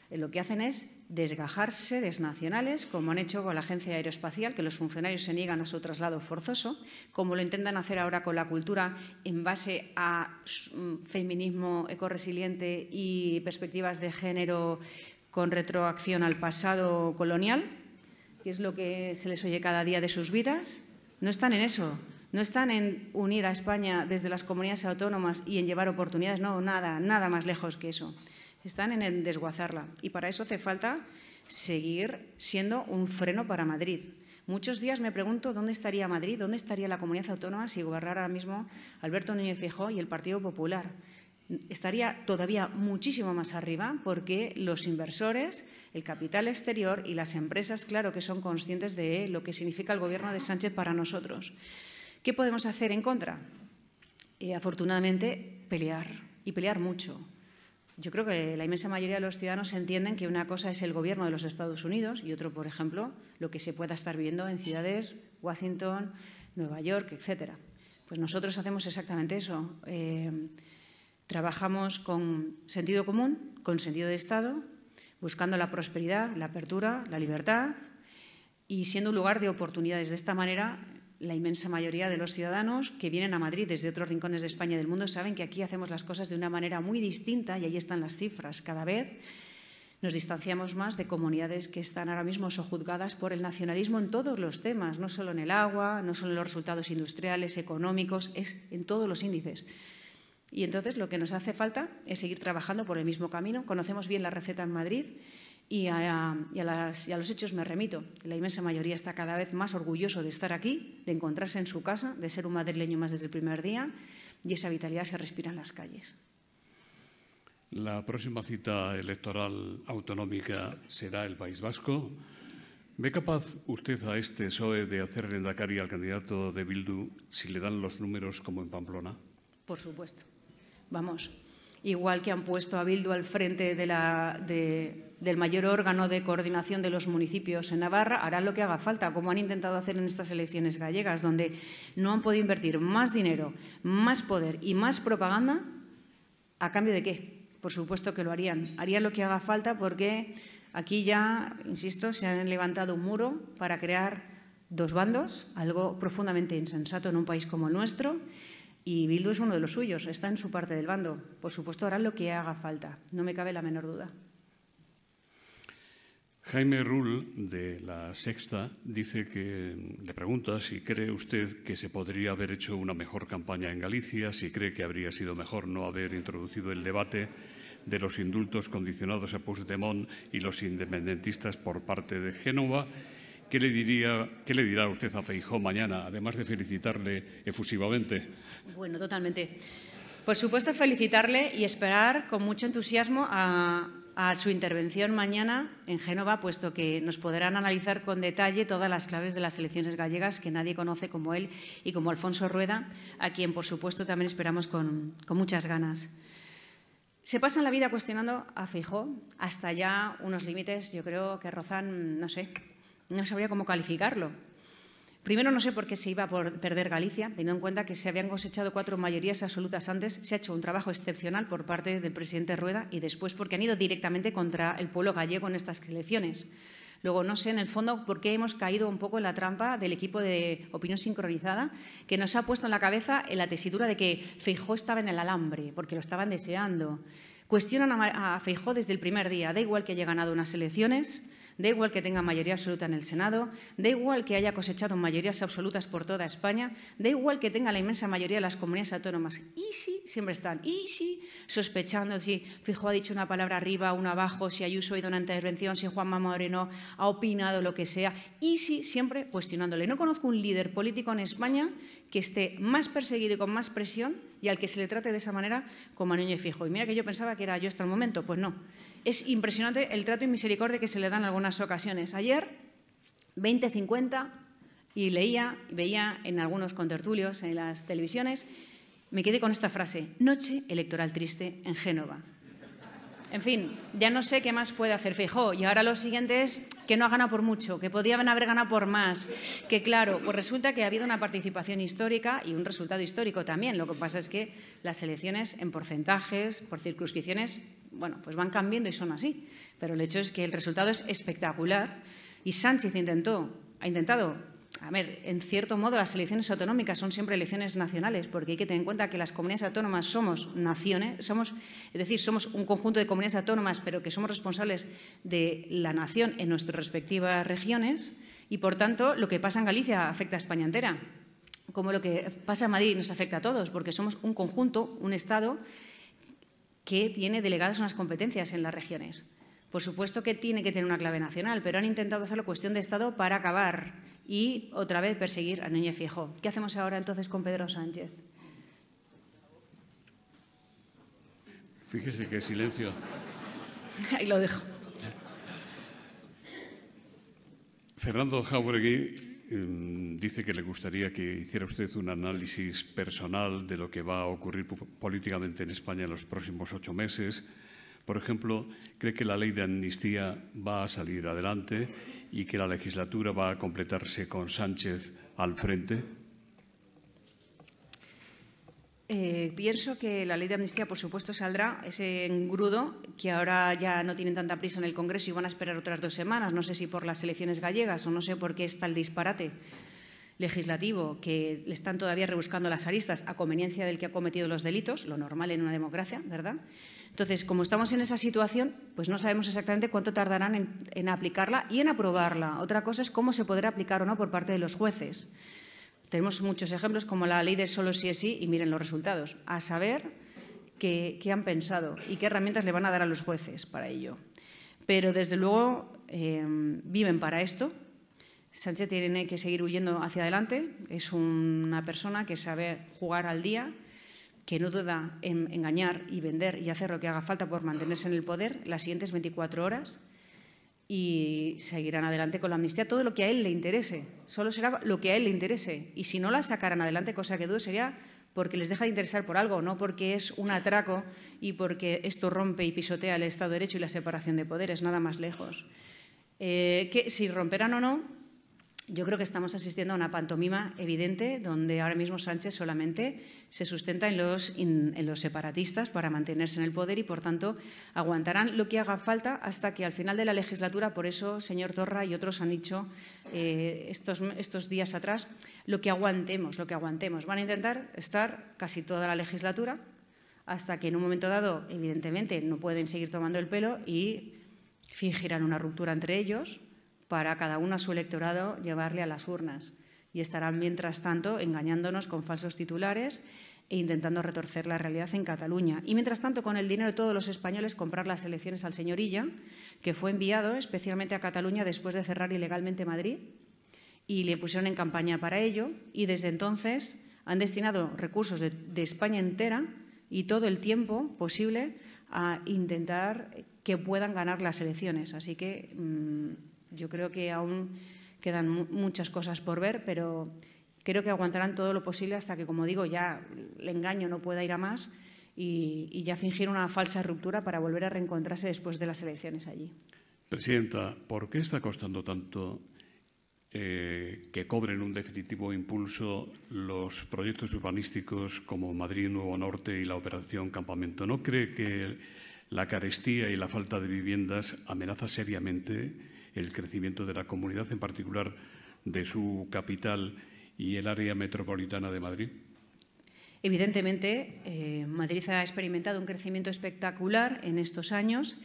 Eh, lo que hacen es desgajarse desnacionales, como han hecho con la Agencia Aeroespacial, que los funcionarios se niegan a su traslado forzoso, como lo intentan hacer ahora con la cultura en base a mm, feminismo ecoresiliente y perspectivas de género con retroacción al pasado colonial, que es lo que se les oye cada día de sus vidas. No están en eso, no están en unir a España desde las comunidades autónomas y en llevar oportunidades, no, nada, nada más lejos que eso. Están en desguazarla y para eso hace falta seguir siendo un freno para Madrid. Muchos días me pregunto dónde estaría Madrid, dónde estaría la comunidad autónoma si gobernara ahora mismo Alberto Núñez Feijóo y el Partido Popular estaría todavía muchísimo más arriba porque los inversores, el capital exterior y las empresas, claro que son conscientes de lo que significa el gobierno de Sánchez para nosotros. ¿Qué podemos hacer en contra? afortunadamente, pelear, y pelear mucho. Yo creo que la inmensa mayoría de los ciudadanos entienden que una cosa es el gobierno de los Estados Unidos y otro, por ejemplo, lo que se pueda estar viendo en ciudades, Washington, Nueva York, etcétera. Pues nosotros hacemos exactamente eso. Eh, trabajamos con sentido común, con sentido de Estado, buscando la prosperidad, la apertura, la libertad y siendo un lugar de oportunidades. De esta manera la inmensa mayoría de los ciudadanos que vienen a Madrid desde otros rincones de España y del mundo saben que aquí hacemos las cosas de una manera muy distinta y ahí están las cifras. Cada vez nos distanciamos más de comunidades que están ahora mismo sojuzgadas por el nacionalismo en todos los temas, no solo en el agua, no solo en los resultados industriales, económicos, es en todos los índices. Y entonces lo que nos hace falta es seguir trabajando por el mismo camino. Conocemos bien la receta en Madrid y a, los hechos me remito. La inmensa mayoría está cada vez más orgulloso de estar aquí, de encontrarse en su casa, de ser un madrileño más desde el primer día y esa vitalidad se respira en las calles. La próxima cita electoral autonómica será el País Vasco. ¿Ve capaz usted a este PSOE de hacer rendacaria al candidato de Bildu si le dan los números como en Pamplona? Por supuesto. Vamos, igual que han puesto a Bildu al frente de del mayor órgano de coordinación de los municipios en Navarra, harán lo que haga falta, como han intentado hacer en estas elecciones gallegas, donde no han podido invertir más dinero, más poder y más propaganda, ¿a cambio de qué? Por supuesto que lo harían. Harían lo que haga falta porque aquí ya, insisto, se han levantado un muro para crear dos bandos, algo profundamente insensato en un país como el nuestro, y Bildu es uno de los suyos, está en su parte del bando. Por supuesto, hará lo que haga falta, no me cabe la menor duda. Jaime Rull, de La Sexta, dice que le pregunta si cree usted que se podría haber hecho una mejor campaña en Galicia, si cree que habría sido mejor no haber introducido el debate de los indultos condicionados a Puigdemont y los independentistas por parte de Génova ¿Qué le, diría, ¿Qué le dirá usted a Feijó mañana, además de felicitarle efusivamente? Bueno, totalmente. Por supuesto, felicitarle y esperar con mucho entusiasmo a, su intervención mañana en Génova, puesto que nos podrán analizar con detalle todas las claves de las elecciones gallegas que nadie conoce como él y como Alfonso Rueda, a quien, por supuesto, también esperamos con, muchas ganas. Se pasan la vida cuestionando a Feijó hasta ya unos límites, yo creo que rozan, no sé, no sabría cómo calificarlo. Primero, no sé por qué se iba a perder Galicia, teniendo en cuenta que se habían cosechado cuatro mayorías absolutas antes. Se ha hecho un trabajo excepcional por parte del presidente Rueda y después porque han ido directamente contra el pueblo gallego en estas elecciones. Luego, no sé en el fondo por qué hemos caído un poco en la trampa del equipo de opinión sincronizada, que nos ha puesto en la cabeza en la tesitura de que Feijó estaba en el alambre, porque lo estaban deseando. Cuestionan a Feijó desde el primer día. Da igual que haya ganado unas elecciones, Da igual que tenga mayoría absoluta en el Senado, da igual que haya cosechado mayorías absolutas por toda España, da igual que tenga la inmensa mayoría de las comunidades autónomas. Y sí, siempre están. Y sí, sospechando si Fijo ha dicho una palabra arriba, una abajo, si Ayuso ha ido a una intervención, si Juanma Moreno ha opinado lo que sea. Y sí, siempre cuestionándole. No conozco un líder político en España que esté más perseguido y con más presión y al que se le trate de esa manera como a Núñez Fijo. Y mira que yo pensaba que era yo hasta el momento. Pues no. Es impresionante el trato y misericordia que se le dan en algunas ocasiones. Ayer, 20.50, y leía, veía en algunos contertulios, en las televisiones, me quedé con esta frase, noche electoral triste en Génova. En fin, ya no sé qué más puede hacer Feijó. Y ahora lo siguiente es que no ha ganado por mucho, que podían haber ganado por más. Que claro, pues resulta que ha habido una participación histórica y un resultado histórico también. Lo que pasa es que las elecciones en porcentajes, por circunscripciones, bueno, pues van cambiando y son así. Pero el hecho es que el resultado es espectacular y Sánchez intentó, ha intentado, a ver, en cierto modo las elecciones autonómicas son siempre elecciones nacionales, porque hay que tener en cuenta que las comunidades autónomas somos naciones, somos, es decir, somos un conjunto de comunidades autónomas, pero que somos responsables de la nación en nuestras respectivas regiones y, por tanto, lo que pasa en Galicia afecta a España entera como lo que pasa en Madrid nos afecta a todos, porque somos un conjunto, un Estado, que tiene delegadas unas competencias en las regiones. Por supuesto que tiene que tener una clave nacional, pero han intentado hacerlo cuestión de Estado para acabar y otra vez perseguir a Núñez Fijo. ¿Qué hacemos ahora entonces con Pedro Sánchez? Fíjese qué silencio. Ahí lo dejo. Fernando Jauregui Mm, dice que le gustaría que hiciera usted un análisis personal de lo que va a ocurrir políticamente en España en los próximos ocho meses. Por ejemplo, cree que la ley de amnistía va a salir adelante y que la legislatura va a completarse con Sánchez al frente. Eh, pienso que la ley de amnistía, por supuesto, saldrá ese engrudo que ahora ya no tienen tanta prisa en el Congreso y van a esperar otras dos semanas. No sé si por las elecciones gallegas o no sé por qué está el disparate legislativo que le están todavía rebuscando las aristas a conveniencia del que ha cometido los delitos, lo normal en una democracia, ¿verdad? Entonces, como estamos en esa situación, pues no sabemos exactamente cuánto tardarán en, en aplicarla y en aprobarla. Otra cosa es cómo se podrá aplicar o no por parte de los jueces. Tenemos muchos ejemplos como la ley de solo sí es sí y miren los resultados. A saber qué, han pensado y qué herramientas le van a dar a los jueces para ello. Pero desde luego eh, viven para esto. Sánchez tiene que seguir huyendo hacia adelante. Es una persona que sabe jugar al día, que no duda en engañar y vender y hacer lo que haga falta por mantenerse en el poder las siguientes 24 horas y seguirán adelante con la amnistía todo lo que a él le interese. Solo será lo que a él le interese. Y si no la sacaran adelante, cosa que dudo, sería porque les deja de interesar por algo, no porque es un atraco y porque esto rompe y pisotea el Estado de Derecho y la separación de poderes, nada más lejos. Eh, que si romperán o no, yo creo que estamos asistiendo a una pantomima evidente donde ahora mismo Sánchez solamente se sustenta en los, separatistas para mantenerse en el poder y, por tanto, aguantarán lo que haga falta hasta que al final de la legislatura, por eso, señor Torra y otros han dicho eh, estos, estos días atrás, lo que aguantemos, lo que aguantemos. Van a intentar estar casi toda la legislatura hasta que en un momento dado, evidentemente, no pueden seguir tomando el pelo y fingirán una ruptura entre ellos para cada uno a su electorado llevarle a las urnas. Y estarán, mientras tanto, engañándonos con falsos titulares e intentando retorcer la realidad en Cataluña. Y mientras tanto, con el dinero de todos los españoles, comprar las elecciones al señor Illa, que fue enviado especialmente a Cataluña después de cerrar ilegalmente Madrid, y le pusieron en campaña para ello, y desde entonces han destinado recursos de, España entera y todo el tiempo posible a intentar que puedan ganar las elecciones. Así que mm, yo creo que aún quedan muchas cosas por ver, pero creo que aguantarán todo lo posible hasta que, como digo, ya el engaño no pueda ir a más y, ya fingir una falsa ruptura para volver a reencontrarse después de las elecciones allí. Presidenta, ¿por qué está costando tanto eh, que cobren un definitivo impulso los proyectos urbanísticos como Madrid Nuevo Norte y la operación Campamento? ¿No cree que la carestía y la falta de viviendas amenaza seriamente el crecimiento de la comunidad, en particular de su capital y el área metropolitana de Madrid? Evidentemente, eh, Madrid ha experimentado un crecimiento espectacular en estos años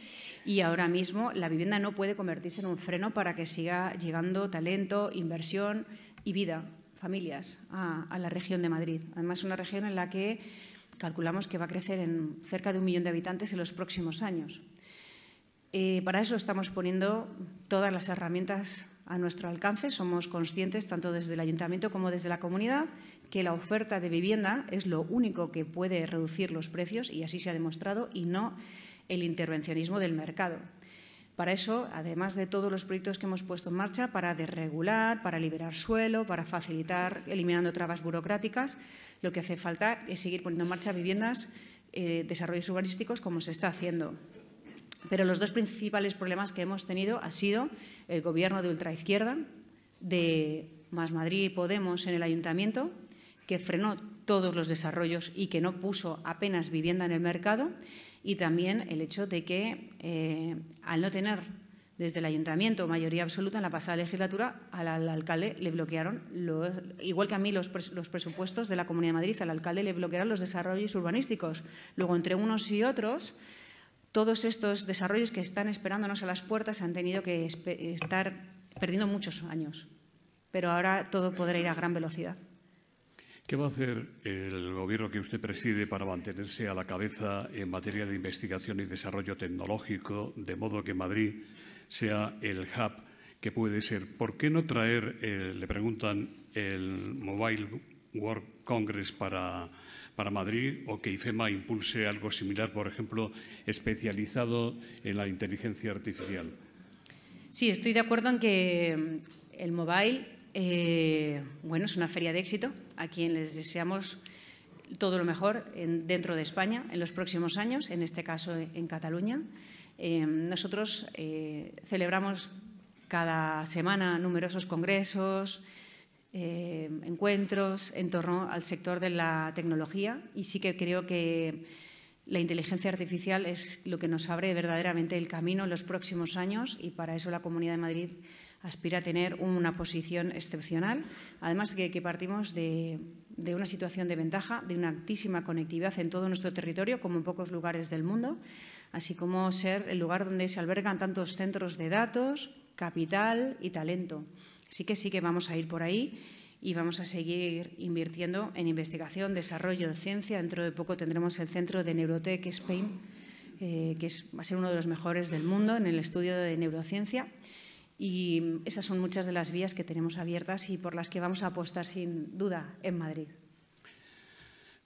y ahora mismo la vivienda no puede convertirse en un freno para que siga llegando talento, inversión y vida, familias, a, la región de Madrid. Además, es una región en la que calculamos que va a crecer en cerca de un millón de habitantes en los próximos años para eso estamos poniendo todas las herramientas a nuestro alcance. Somos conscientes, tanto desde el ayuntamiento como desde la comunidad, que la oferta de vivienda es lo único que puede reducir los precios, y así se ha demostrado, y no el intervencionismo del mercado. Para eso, además de todos los proyectos que hemos puesto en marcha para desregular, para liberar suelo, para facilitar, eliminando trabas burocráticas, lo que hace falta es seguir poniendo en marcha viviendas, eh, desarrollos urbanísticos como se está haciendo. Pero los dos principales problemas que hemos tenido ha sido el gobierno de ultraizquierda, de Más Madrid y Podemos en el ayuntamiento, que frenó todos los desarrollos y que no puso apenas vivienda en el mercado, y también el hecho de que, eh, al no tener desde el ayuntamiento mayoría absoluta en la pasada legislatura, al, alcalde le bloquearon, igual que a mí los, los, presupuestos de la Comunidad de Madrid, al alcalde le bloquearon los desarrollos urbanísticos. Luego, entre unos y otros, todos estos desarrollos que están esperándonos a las puertas han tenido que estar perdiendo muchos años, pero ahora todo podrá ir a gran velocidad. ¿Qué va a hacer el gobierno que usted preside para mantenerse a la cabeza en materia de investigación y desarrollo tecnológico, de modo que Madrid sea el hub que puede ser? ¿Por qué no traer, le preguntan, el Mobile World Congress para para Madrid o que IFEMA impulse algo similar, por ejemplo, especializado en la inteligencia artificial. Sí, estoy de acuerdo en que mm, el mobile, eh, bueno, es una feria de éxito a quien les deseamos todo lo mejor dentro de España en los próximos años, en este caso en Cataluña. Eh, nosotros eh, celebramos cada semana numerosos congresos, Em, encuentros en torno al sector de la tecnología y sí que creo que la inteligencia artificial es lo que nos abre verdaderamente el camino en los próximos años y para eso la Comunidad de Madrid aspira a tener una posición excepcional. Además que, partimos de, de una situación de ventaja, de una altísima conectividad en todo nuestro territorio, como en pocos lugares del mundo, así como ser el lugar donde se albergan tantos centros de datos, capital y talento. Sí que sí que vamos a ir por ahí y vamos a seguir invirtiendo en investigación, desarrollo, de ciencia. Dentro de poco tendremos el Centro de Neurotech Spain, eh, que es, va a ser uno de los mejores del mundo en el estudio de neurociencia. Y esas son muchas de las vías que tenemos abiertas y por las que vamos a apostar sin duda en Madrid.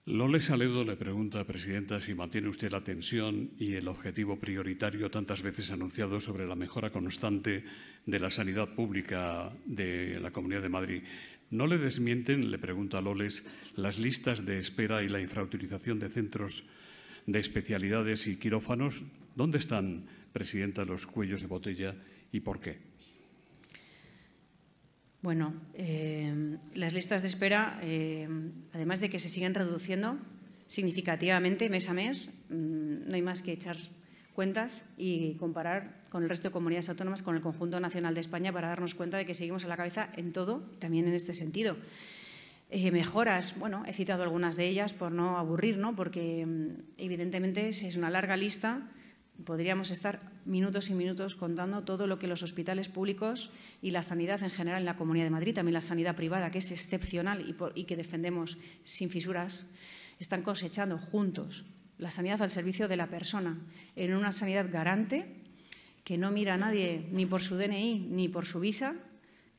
Loles Saledo le pregunta, Presidenta, si mantiene usted la tensión y el objetivo prioritario tantas veces anunciado sobre la mejora constante de la sanidad pública de la Comunidad de Madrid. ¿No le desmienten, le pregunta Loles, las listas de espera y la infrautilización de centros de especialidades y quirófanos? ¿Dónde están, Presidenta, los cuellos de botella y por qué? Bueno, em, las listas de espera, em, además de que se siguen reduciendo significativamente mes a mes, mm, no hay más que echar cuentas y comparar con el resto de comunidades autónomas, con el conjunto nacional de España, para darnos cuenta de que seguimos a la cabeza en todo, también en este sentido. Eh, mejoras, bueno, he citado algunas de ellas por no aburrir, ¿no? porque mm, evidentemente es una larga lista Podríamos estar minutos y minutos contando todo lo que los hospitales públicos y la sanidad en general en la Comunidad de Madrid, también la sanidad privada, que es excepcional y, que defendemos sin fisuras, están cosechando juntos. La sanidad al servicio de la persona, en una sanidad garante que no mira a nadie ni por su DNI ni por su visa,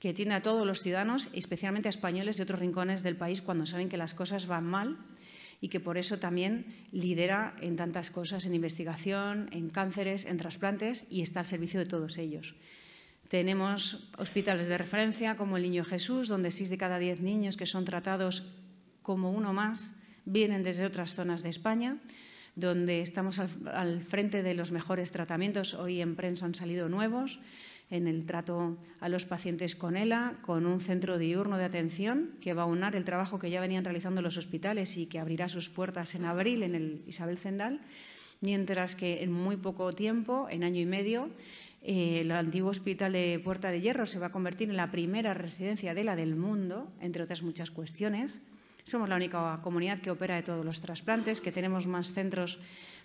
que tiene a todos los ciudadanos, especialmente a españoles de otros rincones del país, cuando saben que las cosas van mal y que por eso también lidera en tantas cosas, en investigación, en cánceres, en trasplantes y está al servicio de todos ellos. Tenemos hospitales de referencia como el Niño Jesús, donde 6 de cada 10 niños que son tratados como uno más vienen desde otras zonas de España, donde estamos al, al frente de los mejores tratamientos. Hoy en prensa han salido nuevos en el trato a los pacientes con ELA, con un centro diurno de atención que va a unar el trabajo que ya venían realizando los hospitales y que abrirá sus puertas en abril en el Isabel Zendal, mientras que en muy poco tiempo, en año y medio, eh, el antiguo hospital de Puerta de Hierro se va a convertir en la primera residencia de la del mundo, entre otras muchas cuestiones. Somos la única comunidad que opera de todos los trasplantes, que tenemos más centros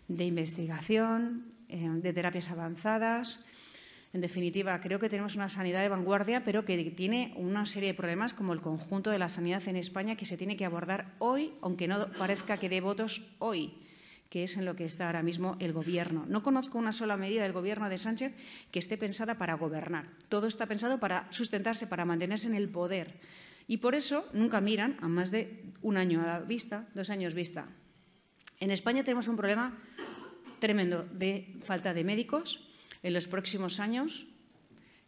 de investigación, eh, de terapias avanzadas, en definitiva, creo que tenemos una sanidad de vanguardia, pero que tiene una serie de problemas como el conjunto de la sanidad en España que se tiene que abordar hoy, aunque no parezca que dé votos hoy que es en lo que está ahora mismo el Gobierno. No conozco una sola medida del Gobierno de Sánchez que esté pensada para gobernar. Todo está pensado para sustentarse, para mantenerse en el poder. Y por eso nunca miran a más de un año a la vista, dos años vista. En España tenemos un problema tremendo de falta de médicos, en los próximos años,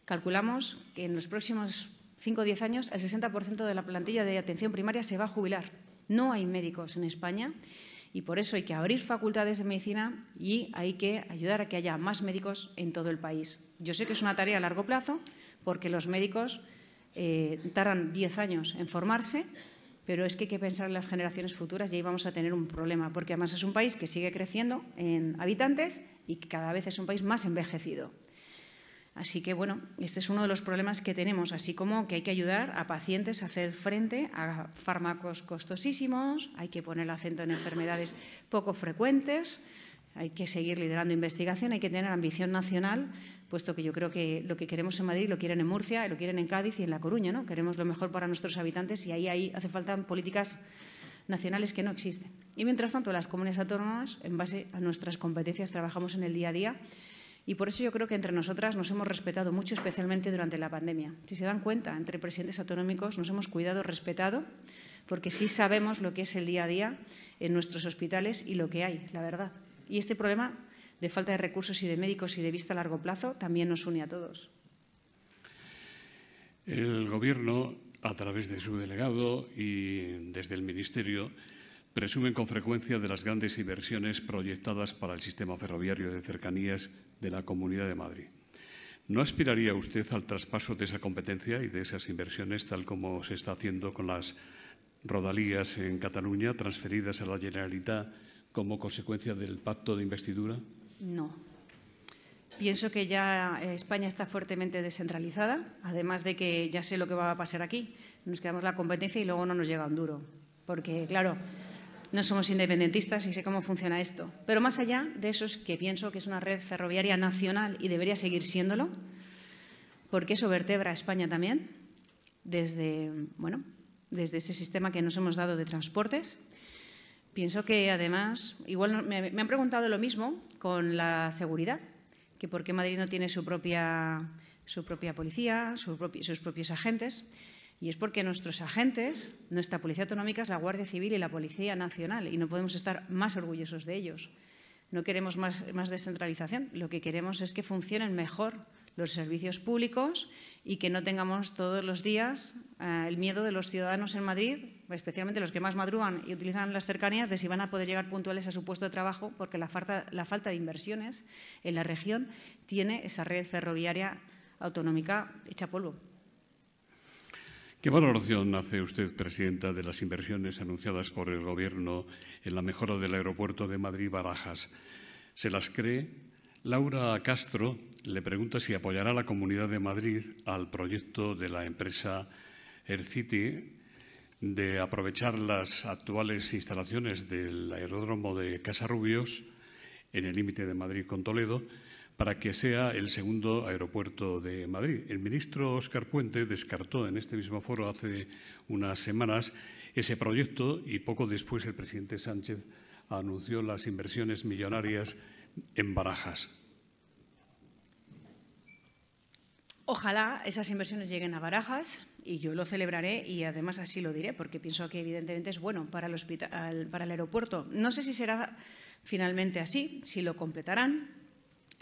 calculamos que en los próximos 5 o 10 años el 60% de la plantilla de atención primaria se va a jubilar. No hay médicos en España y por eso hay que abrir facultades de medicina y hay que ayudar a que haya más médicos en todo el país. Yo sé que es una tarea a largo plazo porque los médicos eh, tardan 10 años en formarse, pero es que hay que pensar en las generaciones futuras y ahí vamos a tener un problema, porque además es un país que sigue creciendo en habitantes y que cada vez es un país más envejecido. Así que, bueno, este es uno de los problemas que tenemos, así como que hay que ayudar a pacientes a hacer frente a fármacos costosísimos, hay que poner el acento en enfermedades poco frecuentes, hay que seguir liderando investigación, hay que tener ambición nacional, puesto que yo creo que lo que queremos en Madrid lo quieren en Murcia, lo quieren en Cádiz y en La Coruña. ¿no? Queremos lo mejor para nuestros habitantes y ahí, ahí hace falta políticas nacionales que no existen. Y mientras tanto, las comunidades autónomas, en base a nuestras competencias, trabajamos en el día a día. Y por eso yo creo que entre nosotras nos hemos respetado mucho, especialmente durante la pandemia. Si se dan cuenta, entre presidentes autonómicos nos hemos cuidado, respetado, porque sí sabemos lo que es el día a día en nuestros hospitales y lo que hay, la verdad. Y este problema de falta de recursos y de médicos y de vista a largo plazo también nos une a todos. El Gobierno, a través de su delegado y desde el Ministerio, presumen con frecuencia de las grandes inversiones proyectadas para el sistema ferroviario de cercanías de la Comunidad de Madrid. ¿No aspiraría usted al traspaso de esa competencia y de esas inversiones, tal como se está haciendo con las rodalías en Cataluña transferidas a la Generalitat como consecuencia del pacto de investidura? No. Pienso que ya eh, España está fuertemente descentralizada, además de que ya sé lo que va a pasar aquí. Nos quedamos la competencia y luego no nos llega un duro, porque claro, no somos independentistas y sé cómo funciona esto. Pero más allá de eso es que pienso que es una red ferroviaria nacional y debería seguir siéndolo, porque eso vertebra a España también, desde, bueno, desde ese sistema que nos hemos dado de transportes, Pienso que además, igual me, han preguntado lo mismo con la seguridad, que por qué Madrid no tiene su propia, su propia policía, sus propios agentes. Y es porque nuestros agentes, nuestra Policía Autonómica es la Guardia Civil y la Policía Nacional y no podemos estar más orgullosos de ellos. No queremos más descentralización, lo que queremos es que funcionen mejor los servicios públicos y que no tengamos todos los días eh, el miedo de los ciudadanos en Madrid, especialmente los que más madrugan y utilizan las cercanías, de si van a poder llegar puntuales a su puesto de trabajo, porque la falta, la falta de inversiones en la región tiene esa red ferroviaria autonómica hecha polvo. ¿Qué valoración hace usted, Presidenta, de las inversiones anunciadas por el Gobierno en la mejora del aeropuerto de Madrid-Barajas? ¿Se las cree? Laura Castro, le pregunta si apoyará a la Comunidad de Madrid al proyecto de la empresa City de aprovechar las actuales instalaciones del aeródromo de Casarrubios en el límite de Madrid con Toledo para que sea el segundo aeropuerto de Madrid. El ministro Óscar Puente descartó en este mismo foro hace unas semanas ese proyecto y poco después el presidente Sánchez anunció las inversiones millonarias en Barajas. Ojalá esas inversiones lleguen a Barajas y yo lo celebraré y además así lo diré porque pienso que evidentemente es bueno para el, hospital, para el aeropuerto. No sé si será finalmente así, si lo completarán,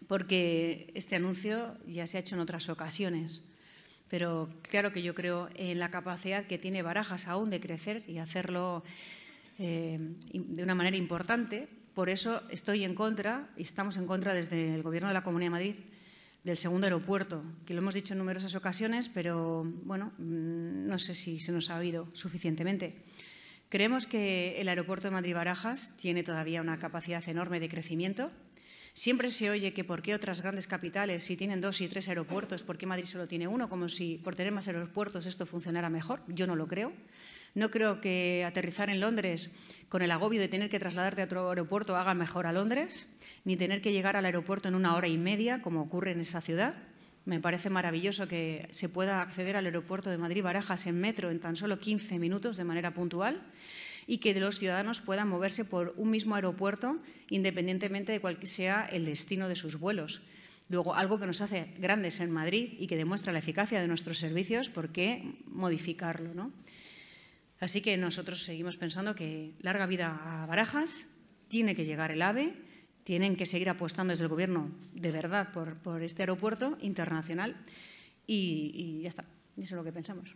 porque este anuncio ya se ha hecho en otras ocasiones. Pero claro que yo creo en la capacidad que tiene Barajas aún de crecer y hacerlo eh, de una manera importante. Por eso estoy en contra y estamos en contra desde el Gobierno de la Comunidad de Madrid del segundo aeropuerto, que lo hemos dicho en numerosas ocasiones, pero bueno, mm, no sé si se nos ha oído suficientemente. Creemos que el aeropuerto de Madrid-Barajas tiene todavía una capacidad enorme de crecimiento. Siempre se oye que por qué otras grandes capitales, si tienen dos y tres aeropuertos, por qué Madrid solo tiene uno, como si por tener más aeropuertos esto funcionara mejor. Yo no lo creo. No creo que aterrizar en Londres con el agobio de tener que trasladarte a otro aeropuerto haga mejor a Londres ni tener que llegar al aeropuerto en una hora y media, como ocurre en esa ciudad. Me parece maravilloso que se pueda acceder al aeropuerto de Madrid-Barajas en metro en tan solo 15 minutos de manera puntual y que los ciudadanos puedan moverse por un mismo aeropuerto independientemente de cuál sea el destino de sus vuelos. Luego, algo que nos hace grandes en Madrid y que demuestra la eficacia de nuestros servicios, ¿por qué modificarlo? No? Así que nosotros seguimos pensando que larga vida a Barajas, tiene que llegar el AVE tienen que seguir apostando desde el Gobierno de verdad por, este aeropuerto internacional y, ya está. Eso es lo que pensamos.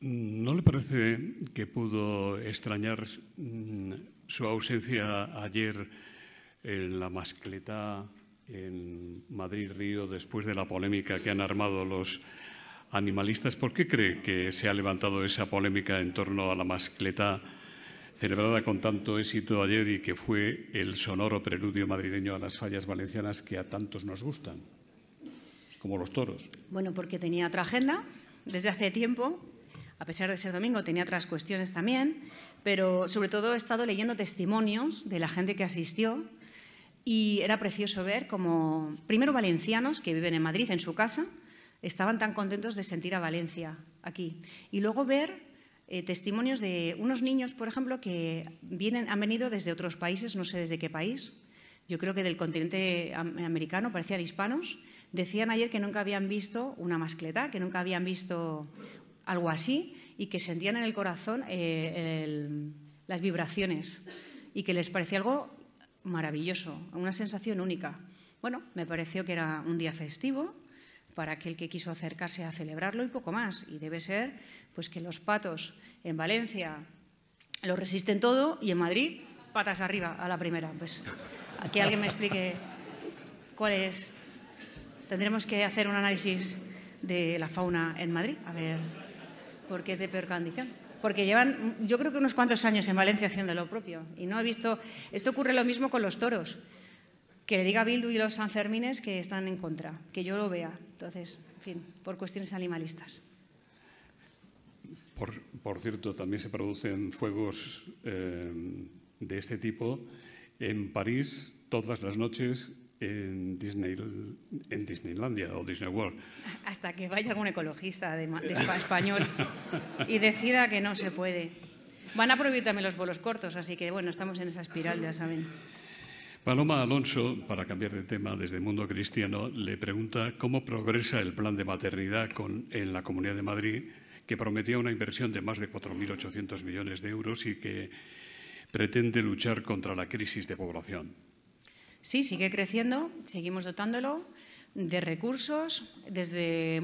Mm, ¿No le parece que pudo extrañar mm, su ausencia ayer en la mascleta en Madrid-Río después de la polémica que han armado los animalistas? ¿Por qué cree que se ha levantado esa polémica en torno a la mascleta? celebrada con tanto éxito ayer y que fue el sonoro preludio madrileño a las fallas valencianas que a tantos nos gustan, como los toros. Bueno, porque tenía otra agenda desde hace tiempo, a pesar de ser domingo, tenía otras cuestiones también, pero sobre todo he estado leyendo testimonios de la gente que asistió y era precioso ver como primero valencianos que viven en Madrid, en su casa, estaban tan contentos de sentir a Valencia aquí. Y luego ver eh, testimonios de unos niños, por ejemplo, que vienen, han venido desde otros países, no sé desde qué país, yo creo que del continente americano, parecían hispanos, decían ayer que nunca habían visto una mascleta, que nunca habían visto algo así y que sentían en el corazón eh, las vibraciones y que les parecía algo maravilloso, una sensación única. Bueno, me pareció que era un día festivo, para aquel que quiso acercarse a celebrarlo y poco más. Y debe ser pues, que los patos en Valencia lo resisten todo y en Madrid patas arriba a la primera. Pues aquí alguien me explique cuál es. Tendremos que hacer un análisis de la fauna en Madrid, a ver porque es de peor condición. Porque llevan, yo creo que unos cuantos años en Valencia haciendo lo propio. Y no he visto. Esto ocurre lo mismo con los toros que le diga a Bildu y los Sanfermines que están en contra, que yo lo vea. Entonces, en fin, por cuestiones animalistas. Por, por cierto, también se producen fuegos eh, de este tipo en París todas las noches en, Disney, en Disneylandia o Disney World. Hasta que vaya algún ecologista de, español y decida que no se puede. Van a prohibir también los bolos cortos, así que bueno, estamos en esa espiral, ya saben. Paloma Alonso, para cambiar de tema desde el mundo cristiano, le pregunta cómo progresa el plan de maternidad en la Comunidad de Madrid, que prometía una inversión de más de 4.800 millones de euros y que pretende luchar contra la crisis de población. Sí, sigue creciendo, seguimos dotándolo de recursos. Desde,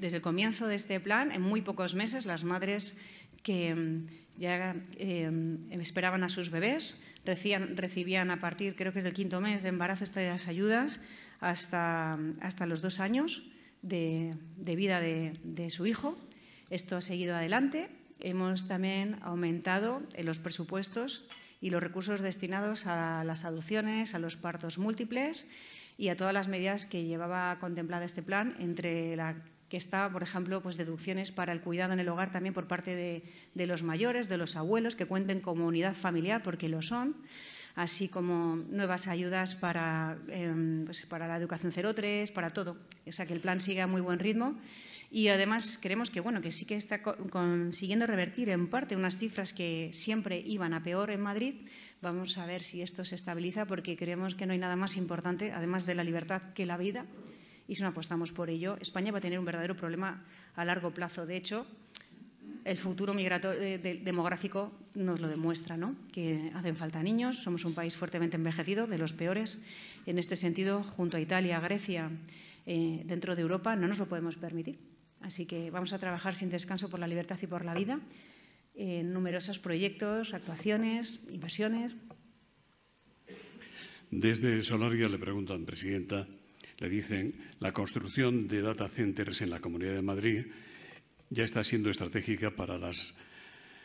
desde, el comienzo de este plan, en muy pocos meses, las madres que mm, ya eh, esperaban a sus bebés recibían a partir, creo que es del quinto mes de embarazo, estas ayudas hasta, hasta los dos años de, vida de, su hijo. Esto ha seguido adelante. Hemos también aumentado eh, los presupuestos y los recursos destinados a las adopciones, a los partos múltiples y a todas las medidas que llevaba contemplada este plan, entre la que está, por ejemplo, pues deducciones para el cuidado en el hogar también por parte de, los mayores, de los abuelos, que cuenten como unidad familiar, porque lo son, así como nuevas ayudas para, em, pues, para la educación 03, para todo. O sea, que el plan siga a muy buen ritmo. Y además creemos que, bueno, que sí que está consiguiendo revertir en parte unas cifras que siempre iban a peor en Madrid. Vamos a ver si esto se estabiliza, porque creemos que no hay nada más importante, además de la libertad, que la vida y si no apostamos por ello, España va a tener un verdadero problema a largo plazo. De hecho, el futuro eh, demográfico nos lo demuestra, ¿no? que hacen falta niños, somos un país fuertemente envejecido, de los peores. En este sentido, junto a Italia, Grecia, eh, dentro de Europa, no nos lo podemos permitir. Así que vamos a trabajar sin descanso por la libertad y por la vida en numerosos proyectos, actuaciones, invasiones. Desde Solaria le preguntan, Presidenta, le dicen, la construcción de data centers en la Comunidad de Madrid ya está siendo estratégica para,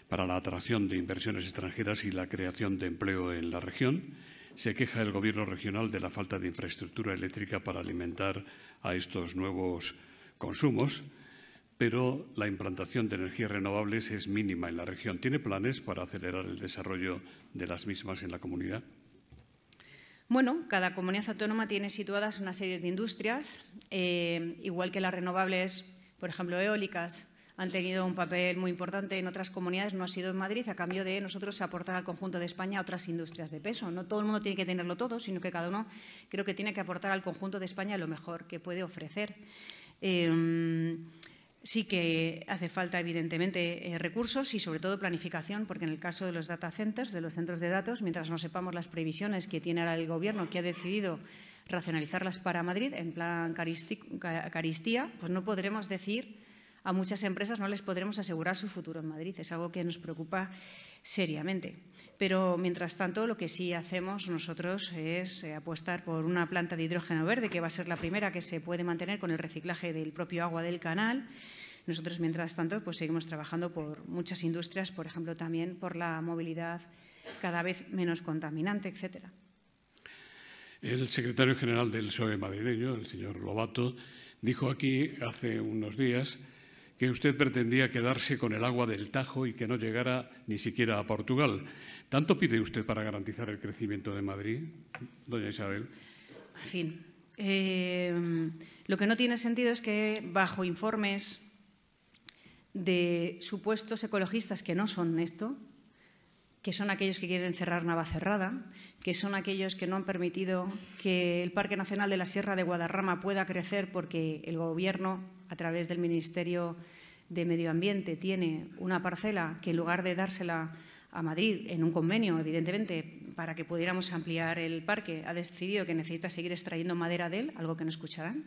para la atracción de inversiones extranjeras y la creación de empleo en la región. Se queja el Gobierno regional de la falta de infraestructura eléctrica para alimentar a estos nuevos consumos, pero la implantación de energías renovables es mínima en la región. ¿Tiene planes para acelerar el desarrollo de las mismas en la comunidad? Bueno, cada comunidad autónoma tiene situadas una serie de industrias, eh, igual que las renovables, por ejemplo, eólicas, han tenido un papel muy importante en otras comunidades, no ha sido en Madrid, a cambio de nosotros aportar al conjunto de España otras industrias de peso. No todo el mundo tiene que tenerlo todo, sino que cada uno creo que tiene que aportar al conjunto de España lo mejor que puede ofrecer. Eh, Sí que hace falta, evidentemente, eh, recursos y, sobre todo, planificación, porque en el caso de los data centers, de los centros de datos, mientras no sepamos las previsiones que tiene ahora el Gobierno, que ha decidido racionalizarlas para Madrid en plan caristía, pues no podremos decir a muchas empresas no les podremos asegurar su futuro en Madrid. Es algo que nos preocupa seriamente. Pero, mientras tanto, lo que sí hacemos nosotros es eh, apostar por una planta de hidrógeno verde, que va a ser la primera que se puede mantener con el reciclaje del propio agua del canal. Nosotros, mientras tanto, pues seguimos trabajando por muchas industrias, por ejemplo, también por la movilidad cada vez menos contaminante, etcétera. El secretario general del PSOE madrileño, el señor Lobato, dijo aquí hace unos días que usted pretendía quedarse con el agua del Tajo y que no llegara ni siquiera a Portugal. ¿Tanto pide usted para garantizar el crecimiento de Madrid, doña Isabel? En fin, eh, lo que no tiene sentido es que bajo informes de supuestos ecologistas que no son esto, que son aquellos que quieren cerrar Navacerrada, que son aquellos que no han permitido que el Parque Nacional de la Sierra de Guadarrama pueda crecer porque el Gobierno, a través del Ministerio de Medio Ambiente, tiene una parcela que en lugar de dársela a Madrid en un convenio, evidentemente, para que pudiéramos ampliar el parque, ha decidido que necesita seguir extrayendo madera de él, algo que no escucharán.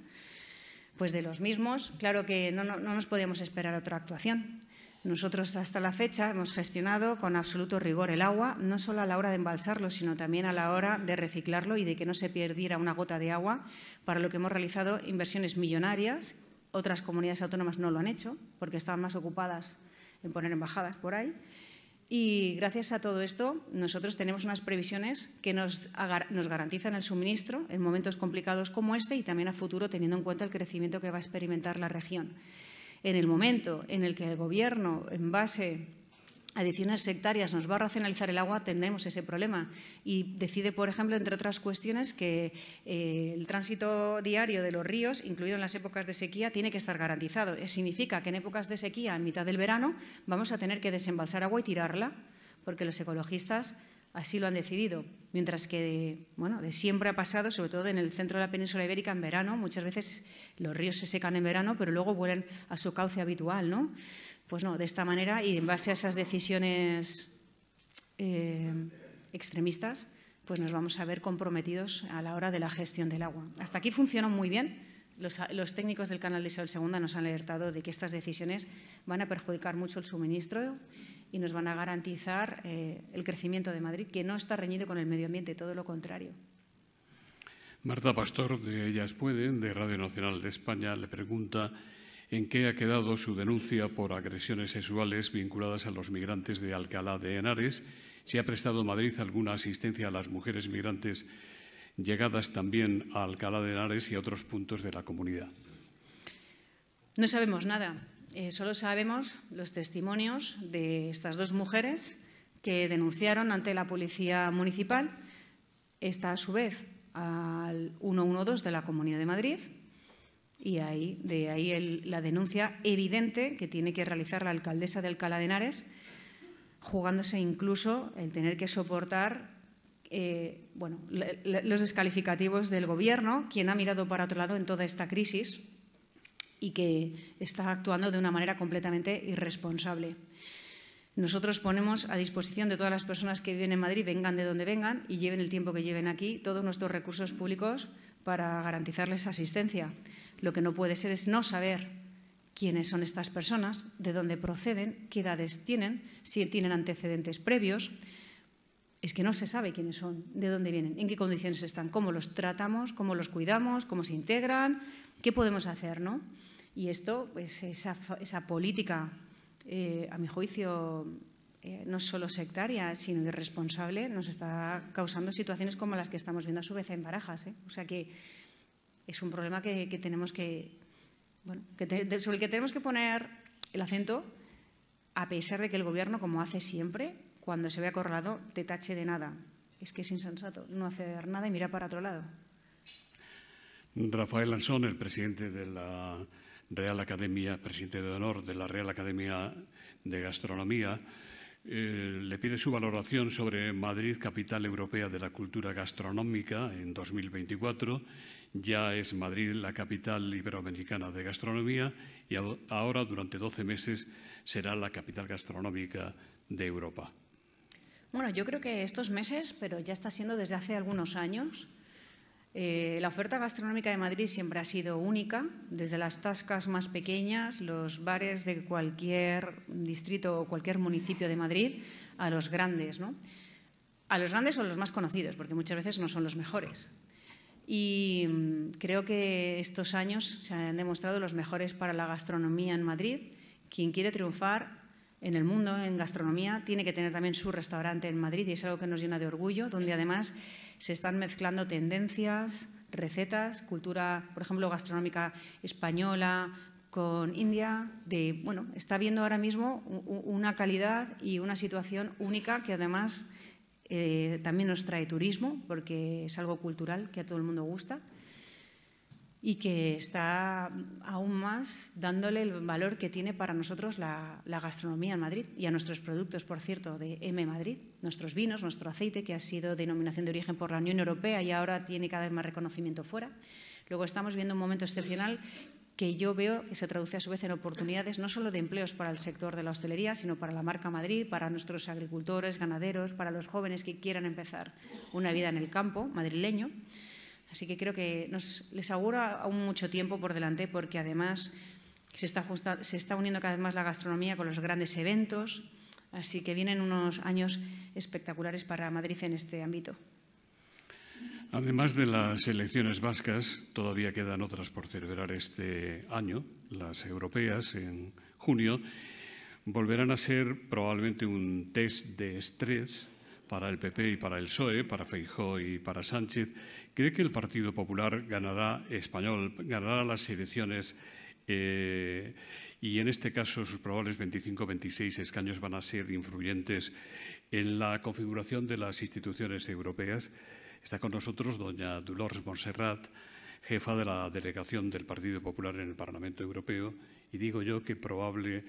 Pues de los mismos, claro que no, nos podíamos esperar otra actuación. Nosotros hasta la fecha hemos gestionado con absoluto rigor el agua, no solo a la hora de embalsarlo, sino también a la hora de reciclarlo y de que no se perdiera una gota de agua, para lo que hemos realizado inversiones millonarias. Otras comunidades autónomas no lo han hecho porque estaban más ocupadas en poner embajadas por ahí. Y gracias a todo esto, nosotros tenemos unas previsiones que nos, nos, garantizan el suministro en momentos complicados como este y también a futuro, teniendo en cuenta el crecimiento que va a experimentar la región en el momento en el que el Gobierno, en base a decisiones sectarias nos va a racionalizar el agua, tendremos ese problema. Y decide, por ejemplo, entre otras cuestiones, que eh, el tránsito diario de los ríos, incluido en las épocas de sequía, tiene que estar garantizado. Eso eh, significa que en épocas de sequía, en mitad del verano, vamos a tener que desembalsar agua y tirarla, porque los ecologistas así lo han decidido. Mientras que bueno, de siempre ha pasado, sobre todo en el centro de la península ibérica en verano, muchas veces los ríos se secan en verano, pero luego vuelven a su cauce habitual, ¿no? Pues no, de esta manera y en base a esas decisiones eh, extremistas, pues nos vamos a ver comprometidos a la hora de la gestión del agua. Hasta aquí funcionó muy bien. Los, los, técnicos del canal de Isabel II nos han alertado de que estas decisiones van a perjudicar mucho el suministro y nos van a garantizar eh, el crecimiento de Madrid, que no está reñido con el medio ambiente, todo lo contrario. Marta Pastor, de Ellas Pueden, de Radio Nacional de España, le pregunta en qué ha quedado su denuncia por agresiones sexuales vinculadas a los migrantes de Alcalá de Henares, si ha prestado Madrid alguna asistencia a las mujeres migrantes llegadas también a Alcalá de Henares y a otros puntos de la comunidad. No sabemos nada. Eh, solo sabemos los testimonios de estas dos mujeres que denunciaron ante la policía municipal, esta a su vez al 112 de la Comunidad de Madrid, y ahí, de ahí la denuncia evidente que tiene que realizar la alcaldesa del Alcalá de Henares, jugándose incluso el tener que soportar eh, los descalificativos del Gobierno, quien ha mirado para otro lado en toda esta crisis y que está actuando de una manera completamente irresponsable. Nosotros ponemos a disposición de todas las personas que viven en Madrid, vengan de donde vengan y lleven el tiempo que lleven aquí, todos nuestros recursos públicos para garantizarles asistencia. Lo que no puede ser es no saber quiénes son estas personas, de dónde proceden, qué edades tienen, si tienen antecedentes previos. Es que no se sabe quiénes son, de dónde vienen, en qué condiciones están, cómo los tratamos, cómo los cuidamos, cómo se integran, ¿Qué podemos hacer? No? Y esto, pues, esa, política, eh, a mi juicio, eh, no solo sectaria, sino irresponsable, nos está causando situaciones como las que estamos viendo a su vez en Barajas. ¿eh? O sea que es un problema que, tenemos que, sobre el que tenemos que poner el acento, a pesar de que el Gobierno, como hace siempre, cuando se ve acorralado, te tache de nada. Es que es insensato no hacer nada y mira para otro lado. Rafael Lanzón, el presidente de la Real Academia, presidente de honor de la Real Academia de Gastronomía, eh, le pide su valoración sobre Madrid, capital europea de la cultura gastronómica en 2024. Ya es Madrid la capital iberoamericana de gastronomía y ahora, durante 12 meses, será la capital gastronómica de Europa. Bueno, yo creo que estos meses, pero ya está siendo desde hace algunos años, eh, la oferta gastronómica de Madrid siempre ha sido única, desde las tascas más pequeñas, los bares de cualquier distrito o cualquier municipio de Madrid, a los grandes. ¿no? A los grandes son los más conocidos, porque muchas veces no son los mejores. Y mm, creo que estos años se han demostrado los mejores para la gastronomía en Madrid. Quien quiere triunfar en el mundo en gastronomía tiene que tener también su restaurante en Madrid y es algo que nos llena de orgullo, donde además se están mezclando tendencias, recetas, cultura, por ejemplo, gastronómica española con India, de, bueno, está viendo ahora mismo una calidad y una situación única que además eh, también nos trae turismo, porque es algo cultural que a todo el mundo gusta y que está aún más dándole el valor que tiene para nosotros la, gastronomía en Madrid y a nuestros productos, por cierto, de M Madrid, nuestros vinos, nuestro aceite, que ha sido denominación de origen por la Unión Europea y ahora tiene cada vez más reconocimiento fuera. Luego estamos viendo un momento excepcional que yo veo que se traduce a su vez en oportunidades no solo de empleos para el sector de la hostelería, sino para la marca Madrid, para nuestros agricultores, ganaderos, para los jóvenes que quieran empezar una vida en el campo madrileño. Así que creo que nos, les augura aún mucho tiempo por delante porque además se está, se está uniendo cada vez más la gastronomía con los grandes eventos. Así que vienen unos años espectaculares para Madrid en este ámbito. Además de las elecciones vascas, todavía quedan otras por celebrar este año, las europeas en junio, volverán a ser probablemente un test de estrés para el PP y para el PSOE, para Feijó y para Sánchez, ¿Cree que el Partido Popular ganará español, ganará las elecciones eh, y en este caso sus probables 25-26 escaños van a ser influyentes en la configuración de las instituciones europeas? Está con nosotros doña Dolores Monserrat, jefa de la delegación del Partido Popular en el Parlamento Europeo y digo yo que probable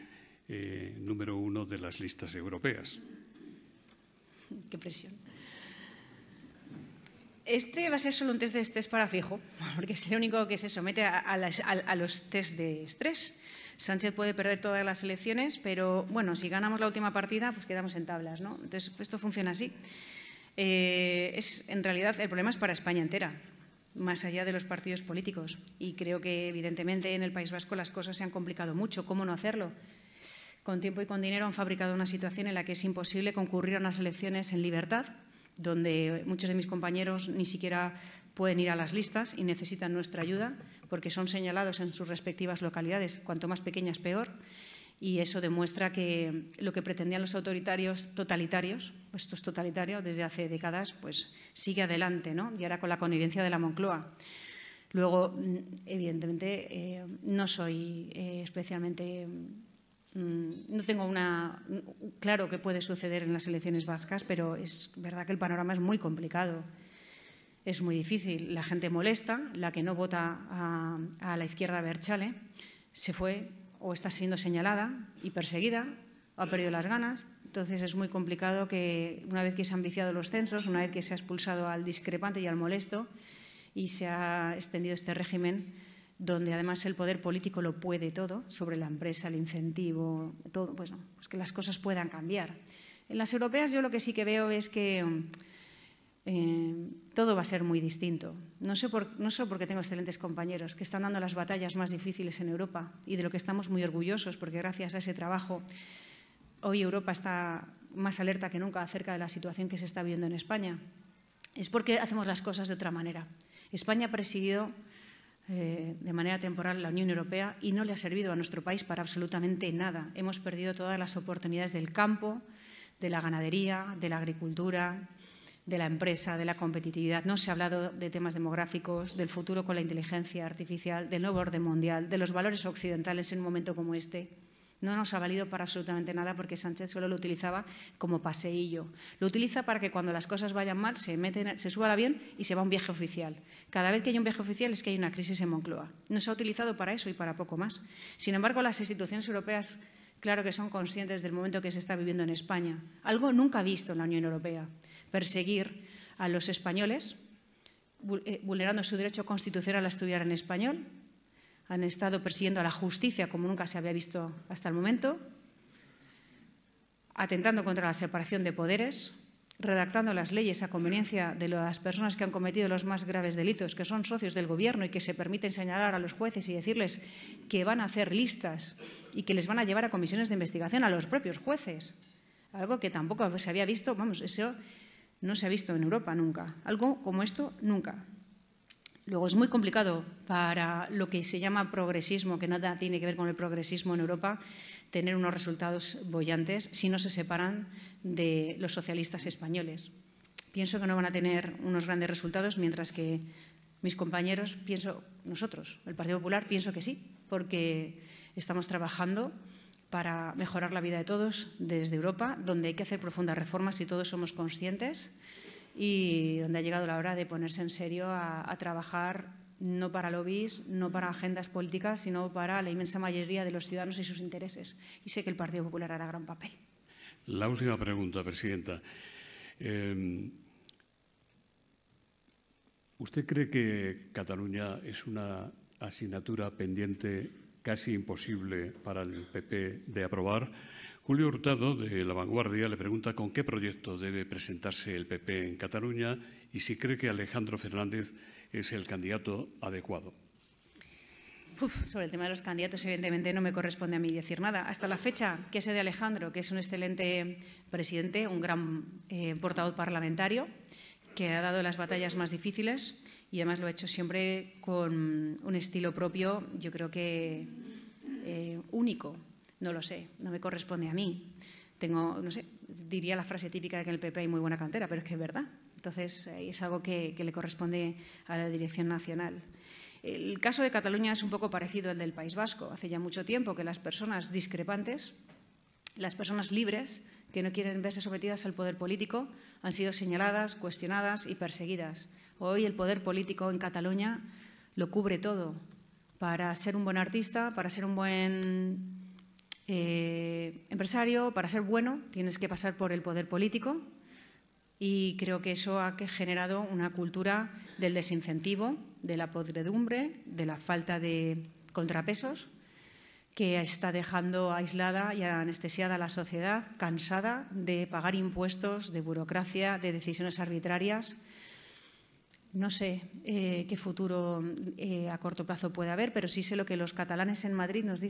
eh, número uno de las listas europeas. Qué presión. Este va a ser solo un test de estrés para fijo, porque es el único que se somete a, los test de estrés. Sánchez puede perder todas las elecciones, pero bueno, si ganamos la última partida, pues quedamos en tablas, ¿no? Entonces, esto funciona así. Eh, es, en realidad, el problema es para España entera, más allá de los partidos políticos. Y creo que, evidentemente, en el País Vasco las cosas se han complicado mucho. ¿Cómo no hacerlo? Con tiempo y con dinero han fabricado una situación en la que es imposible concurrir a unas elecciones en libertad, donde muchos de mis compañeros ni siquiera pueden ir a las listas y necesitan nuestra ayuda porque son señalados en sus respectivas localidades. Cuanto más pequeñas, peor. Y eso demuestra que lo que pretendían los autoritarios totalitarios, pues esto es totalitario desde hace décadas, pues sigue adelante, ¿no? Y ahora con la connivencia de la Moncloa. Luego, mm, evidentemente, eh, no soy eh, especialmente mm, Mm, no tengo una... Claro que puede suceder en las elecciones vascas, pero es verdad que el panorama es muy complicado. Es muy difícil. La gente molesta, la que no vota a, la izquierda Berchale, se fue o está siendo señalada y perseguida, o ha perdido las ganas. Entonces es muy complicado que una vez que se han viciado los censos, una vez que se ha expulsado al discrepante y al molesto y se ha extendido este régimen, donde además el poder político lo puede todo, sobre la empresa, el incentivo, todo, pues, que las cosas puedan cambiar. En las europeas yo lo que sí que veo es que eh, todo va a ser muy distinto. No, sé por, no solo porque tengo excelentes compañeros que están dando las batallas más difíciles en Europa y de lo que estamos muy orgullosos, porque gracias a ese trabajo hoy Europa está más alerta que nunca acerca de la situación que se está viviendo en España. Es porque hacemos las cosas de otra manera. España ha presidido eh, de manera temporal la Unión Europea y no le ha servido a nuestro país para absolutamente nada. Hemos perdido todas las oportunidades del campo, de la ganadería, de la agricultura, de la empresa, de la competitividad. No se ha hablado de temas demográficos, del futuro con la inteligencia artificial, del nuevo orden mundial, de los valores occidentales en un momento como este. No nos ha valido para absolutamente nada porque Sánchez solo lo utilizaba como paseillo. Lo utiliza para que cuando las cosas vayan mal se, mete, se suba bien y se va un viaje oficial. Cada vez que hay un viaje oficial es que hay una crisis en Moncloa. No se ha utilizado para eso y para poco más. Sin embargo, las instituciones europeas claro que son conscientes del momento que se está viviendo en España. Algo nunca visto en la Unión Europea. Perseguir a los españoles eh, vulnerando su derecho constitucional a estudiar en español, han estado persiguiendo a la justicia como nunca se había visto hasta el momento, atentando contra la separación de poderes, redactando las leyes a conveniencia de las personas que han cometido los más graves delitos, que son socios del Gobierno y que se permiten señalar a los jueces y decirles que van a hacer listas y que les van a llevar a comisiones de investigación a los propios jueces. Algo que tampoco se había visto, vamos, eso no se ha visto en Europa nunca. Algo como esto nunca. Luego es muy complicado para lo que se llama progresismo, que nada tiene que ver con el progresismo en Europa, tener unos resultados bollantes si no se separan de los socialistas españoles. Pienso que no van a tener unos grandes resultados, mientras que mis compañeros, pienso nosotros, el Partido Popular, pienso que sí, porque estamos trabajando para mejorar la vida de todos desde Europa, donde hay que hacer profundas reformas y todos somos conscientes y donde ha llegado la hora de ponerse en serio a, trabajar no para lobbies, no para agendas políticas, sino para la inmensa mayoría de los ciudadanos y sus intereses. Y sé que el Partido Popular hará gran papel. La última pregunta, Presidenta. Em, ¿Usted cree que Cataluña es una asignatura pendiente casi imposible para el PP de aprobar? Julio Hurtado, de La Vanguardia, le pregunta con qué proyecto debe presentarse el PP en Cataluña y si cree que Alejandro Fernández es el candidato adecuado. sobre el tema de los candidatos, evidentemente no me corresponde a mí decir nada. Hasta la fecha, que sé de Alejandro, que es un excelente presidente, un gran eh, portavoz parlamentario, que ha dado las batallas más difíciles y además lo ha hecho siempre con un estilo propio, yo creo que eh, único no lo sé, no me corresponde a mí. Tengo, no sé, diría la frase típica de que en el PP hay muy buena cantera, pero es que es verdad. Entonces, eh, es algo que, que le corresponde a la dirección nacional. El caso de Cataluña es un poco parecido al del País Vasco. Hace ya mucho tiempo que las personas discrepantes, las personas libres, que no quieren verse sometidas al poder político, han sido señaladas, cuestionadas y perseguidas. Hoy el poder político en Cataluña lo cubre todo. Para ser un buen artista, para ser un buen eh, empresario, para ser bueno, tienes que pasar por el poder político y creo que eso ha generado una cultura del desincentivo, de la podredumbre, de la falta de contrapesos, que está dejando aislada y anestesiada a la sociedad, cansada de pagar impuestos, de burocracia, de decisiones arbitrarias. No sé eh, qué futuro eh, a corto plazo puede haber, pero sí sé lo que los catalanes en Madrid nos dicen.